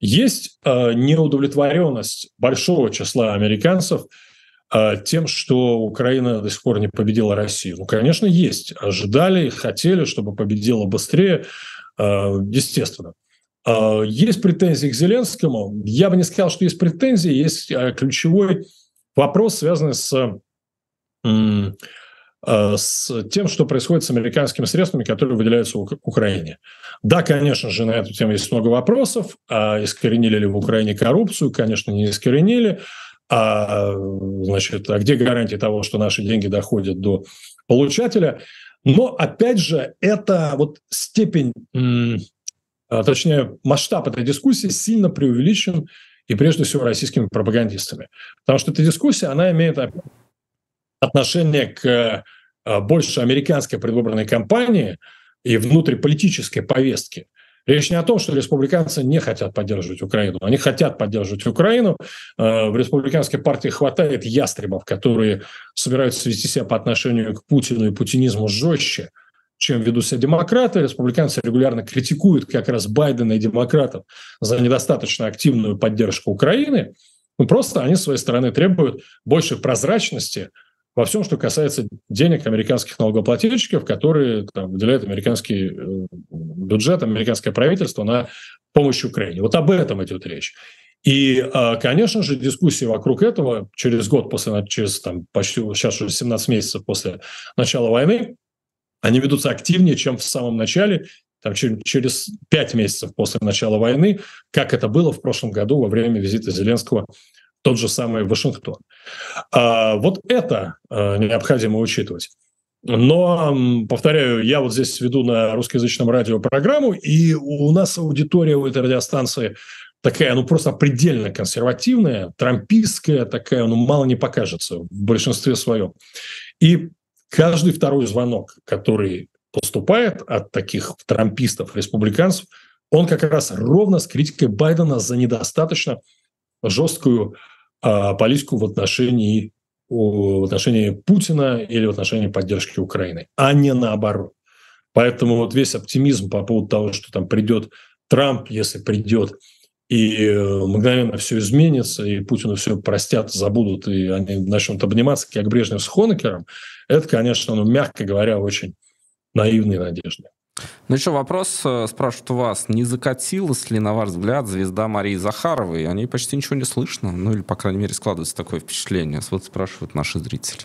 Есть э, неудовлетворенность большого числа американцев э, тем, что Украина до сих пор не победила Россию. Ну, конечно, есть. Ожидали, хотели, чтобы победила быстрее, э, естественно. Э, а, есть претензии к Зеленскому. Я бы не сказал, что есть претензии. Есть а, ключевой вопрос, связанный с, а, с тем, что происходит с американскими средствами, которые выделяются в Украине. Да, конечно же, на эту тему есть много вопросов. Искоренили ли в Украине коррупцию? Конечно, не искоренили. А, значит, а где гарантии того, что наши деньги доходят до получателя? Но, опять же, это вот степень а, точнее, масштаб этой дискуссии сильно преувеличен и прежде всего российскими пропагандистами. Потому что эта дискуссия, она имеет отношение к а, больше американской предвыборной кампании и внутриполитической повестке. Речь не о том, что республиканцы не хотят поддерживать Украину. Они хотят поддерживать Украину. А, в республиканской партии хватает ястребов, которые собираются вести себя по отношению к Путину и путинизму жестче – чем ведут себя демократы. Республиканцы регулярно критикуют как раз Байдена и демократов за недостаточно активную поддержку Украины. Ну, просто они, с своей стороны, требуют большей прозрачности во всем, что касается денег американских налогоплательщиков, которые там, выделяет американский э, бюджет, американское правительство на помощь Украине. Вот об этом идет речь. И, а, конечно же, дискуссии вокруг этого через год после, через там, почти сейчас уже 17 месяцев после начала войны, они ведутся активнее, чем в самом начале, там, через пять месяцев после начала войны, как это было в прошлом году во время визита Зеленского в тот же самый Вашингтон. А, вот это а, необходимо учитывать. Но, повторяю, я вот здесь веду на русскоязычном радио программу, и у нас аудитория у этой радиостанции такая, ну, просто предельно консервативная, трампистская такая, ну, мало не покажется в большинстве своем. И каждый второй звонок, который поступает от таких трампистов, республиканцев, он как раз ровно с критикой Байдена за недостаточно жесткую э, политику в отношении, в отношении Путина или в отношении поддержки Украины, а не наоборот. Поэтому вот весь оптимизм по поводу того, что там придет Трамп, если придет, и э, мгновенно все изменится, и Путину все простят, забудут, и они начнут обниматься, как Брежнев с Хонекером, это, конечно, ну, мягко говоря, очень наивные надежды. Ну еще вопрос, э, спрашивают у вас, не закатилась ли, на ваш взгляд, звезда Марии Захаровой? О ней почти ничего не слышно, ну или, по крайней мере, складывается такое впечатление. Вот спрашивают наши зрители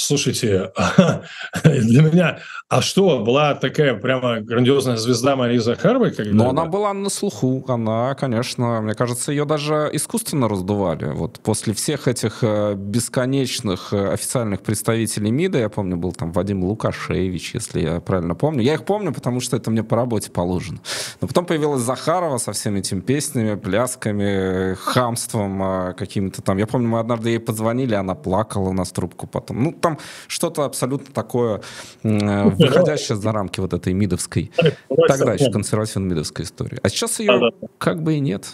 слушайте, а, [laughs] для меня, а что, была такая прямо грандиозная звезда Марии Захаровой? Когда Но она была на слуху, она, конечно, мне кажется, ее даже искусственно раздували. Вот после всех этих э, бесконечных э, официальных представителей МИДа, я помню, был там Вадим Лукашевич, если я правильно помню. Я их помню, потому что это мне по работе положено. Но потом появилась Захарова со всеми этими песнями, плясками, хамством э, какими то там. Я помню, мы однажды ей позвонили, она плакала, на нас трубку потом. Ну, там что-то абсолютно такое э, ну, выходящее за рамки вот этой мидовской, тогда еще консервативно-мидовской истории. А сейчас ее как бы и нет.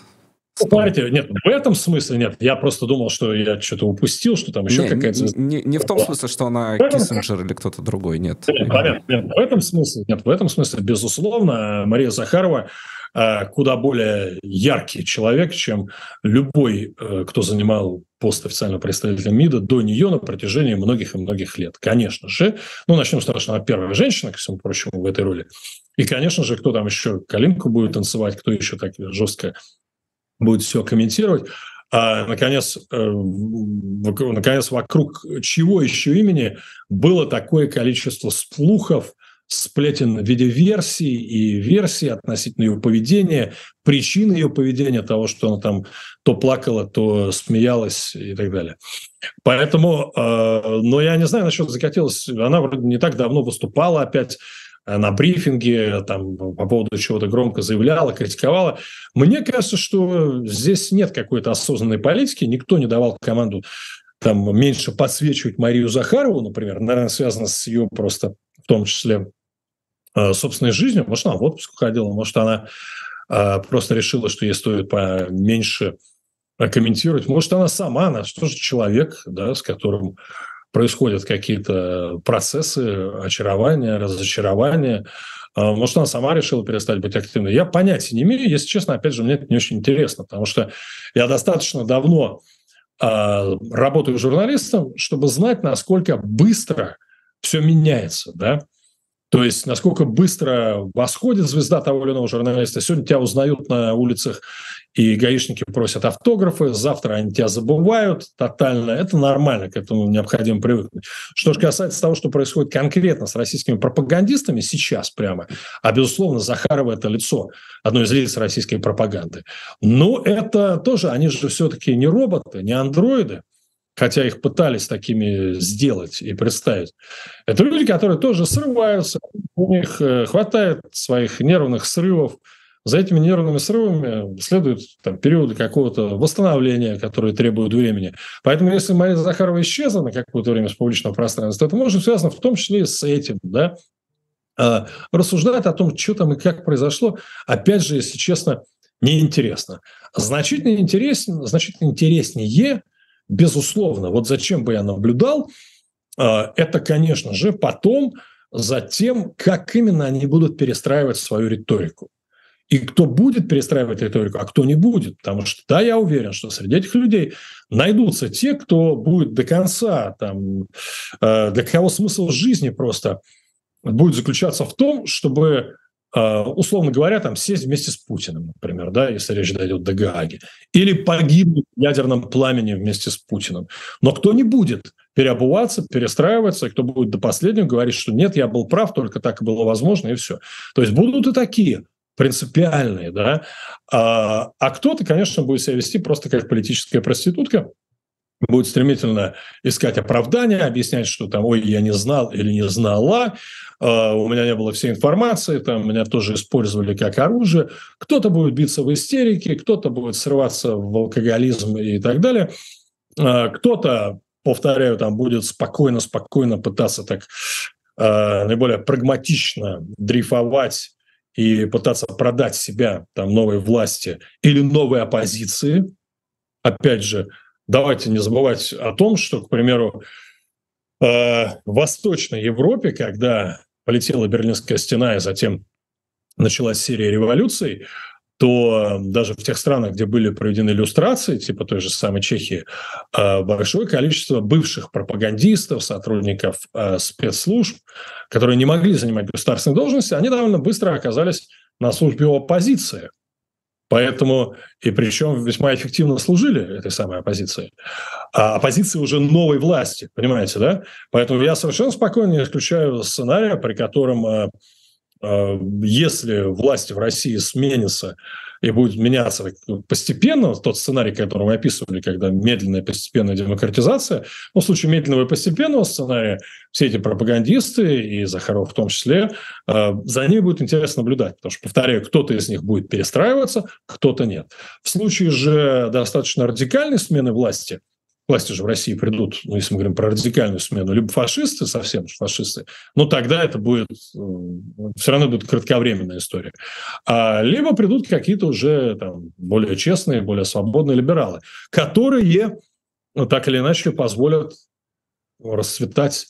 Ну, партию. Нет, в этом смысле нет. Я просто думал, что я что-то упустил, что там еще не, какая-то... Не, не, не в том смысле, что она в Киссинджер или кто-то другой, нет. Нет, понятно, нет. В этом смысле нет. В этом смысле, безусловно, Мария Захарова э, куда более яркий человек, чем любой, э, кто занимал пост официального представителя МИДа до нее на протяжении многих и многих лет. Конечно же, ну, начнем с того, что она первая женщина, ко всему прочему, в этой роли. И, конечно же, кто там еще калинку будет танцевать, кто еще так жестко будет все комментировать. А, наконец, э, наконец, вокруг чего еще имени было такое количество сплухов – сплетен в виде версий и версий относительно ее поведения, причин ее поведения, того, что она там то плакала, то смеялась и так далее. Поэтому, э, но я не знаю, насчет закатилась, она вроде не так давно выступала опять э, на брифинге, там, по поводу чего-то громко заявляла, критиковала. Мне кажется, что здесь нет какой-то осознанной политики, никто не давал команду там меньше подсвечивать Марию Захарову, например, наверное, связано с ее просто в том числе э, собственной жизнью. Может, она в отпуск уходила, может, она э, просто решила, что ей стоит поменьше э, комментировать. Может, она сама, она что же человек, да, с которым происходят какие-то процессы очарования, разочарования. А может, она сама решила перестать быть активной. Я понятия не имею, если честно, опять же, мне это не очень интересно, потому что я достаточно давно работаю журналистом, чтобы знать, насколько быстро все меняется, да. То есть насколько быстро восходит звезда того или иного журналиста. Сегодня тебя узнают на улицах, и гаишники просят автографы, завтра они тебя забывают тотально. Это нормально, к этому необходимо привыкнуть. Что же касается того, что происходит конкретно с российскими пропагандистами сейчас прямо, а, безусловно, Захарова – это лицо, одно из лиц российской пропаганды. Но ну, это тоже, они же все-таки не роботы, не андроиды хотя их пытались такими сделать и представить. Это люди, которые тоже срываются, у них э, хватает своих нервных срывов. За этими нервными срывами следуют там, периоды какого-то восстановления, которые требуют времени. Поэтому если Мария Захарова исчезла на какое-то время с публичного пространства, это может быть связано в том числе и с этим, да, а, рассуждать о том, что там и как произошло, опять же, если честно, неинтересно. Значительно интереснее, значительно интереснее безусловно, вот зачем бы я наблюдал, а, это, конечно же, потом за тем, как именно они будут перестраивать свою риторику. И кто будет перестраивать риторику, а кто не будет. Потому что, да, я уверен, что среди этих людей найдутся те, кто будет до конца, там, э, для кого смысл жизни просто будет заключаться в том, чтобы а, условно говоря, там сесть вместе с Путиным, например, да, если речь дойдет до Гааги, или погибнуть в ядерном пламени вместе с Путиным. Но кто не будет переобуваться, перестраиваться, и кто будет до последнего говорить, что нет, я был прав, только так и было возможно, и все. То есть будут и такие принципиальные, да. А, а кто-то, конечно, будет себя вести просто как политическая проститутка, будет стремительно искать оправдания, объяснять, что там, ой, я не знал или не знала, а, у меня не было всей информации, там меня тоже использовали как оружие. Кто-то будет биться в истерике, кто-то будет срываться в алкоголизм и так далее. А, кто-то, повторяю, там будет спокойно-спокойно пытаться так а, наиболее прагматично дрейфовать и пытаться продать себя там новой власти или новой оппозиции. Опять же, давайте не забывать о том, что, к примеру, в Восточной Европе, когда полетела Берлинская стена и затем началась серия революций, то даже в тех странах, где были проведены иллюстрации, типа той же самой Чехии, а, большое количество бывших пропагандистов, сотрудников а, спецслужб, которые не могли занимать государственные должности, они довольно быстро оказались на службе оппозиции – Поэтому, и причем весьма эффективно служили этой самой оппозиции. А оппозиции уже новой власти, понимаете, да? Поэтому я совершенно спокойно исключаю сценария, при котором, э, э, если власти в России сменится и будет меняться постепенно, тот сценарий, который мы описывали, когда медленная постепенная демократизация, ну, в случае медленного и постепенного сценария все эти пропагандисты, и Захаров в том числе, э, за ними будет интересно наблюдать, потому что, повторяю, кто-то из них будет перестраиваться, кто-то нет. В случае же достаточно радикальной смены власти – власти же в России придут, ну, если мы говорим про радикальную смену, либо фашисты, совсем же фашисты, но ну, тогда это будет, э, все равно будет кратковременная история. А, либо придут какие-то уже там, более честные, более свободные либералы, которые ну, так или иначе позволят расцветать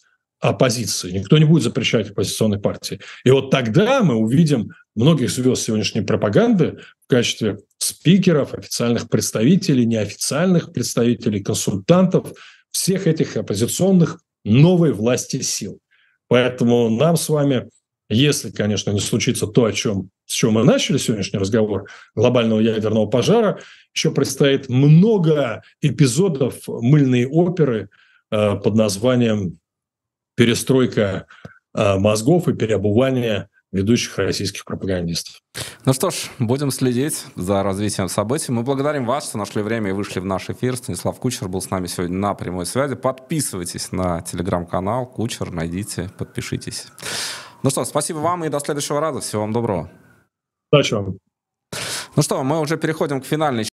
оппозиции. Никто не будет запрещать оппозиционной партии. И вот тогда мы увидим многих звезд сегодняшней пропаганды в качестве спикеров, официальных представителей, неофициальных представителей, консультантов, всех этих оппозиционных новой власти сил. Поэтому нам с вами, если, конечно, не случится то, о чем, с чем мы начали сегодняшний разговор, глобального ядерного пожара, еще предстоит много эпизодов мыльной оперы э, под названием перестройка а, мозгов и переобувание ведущих российских пропагандистов. Ну что ж, будем следить за развитием событий. Мы благодарим вас, что нашли время и вышли в наш эфир. Станислав Кучер был с нами сегодня на прямой связи. Подписывайтесь на телеграм-канал Кучер, найдите, подпишитесь. Ну что, спасибо вам и до следующего раза. Всего вам доброго. Удачи вам. Ну что, мы уже переходим к финальной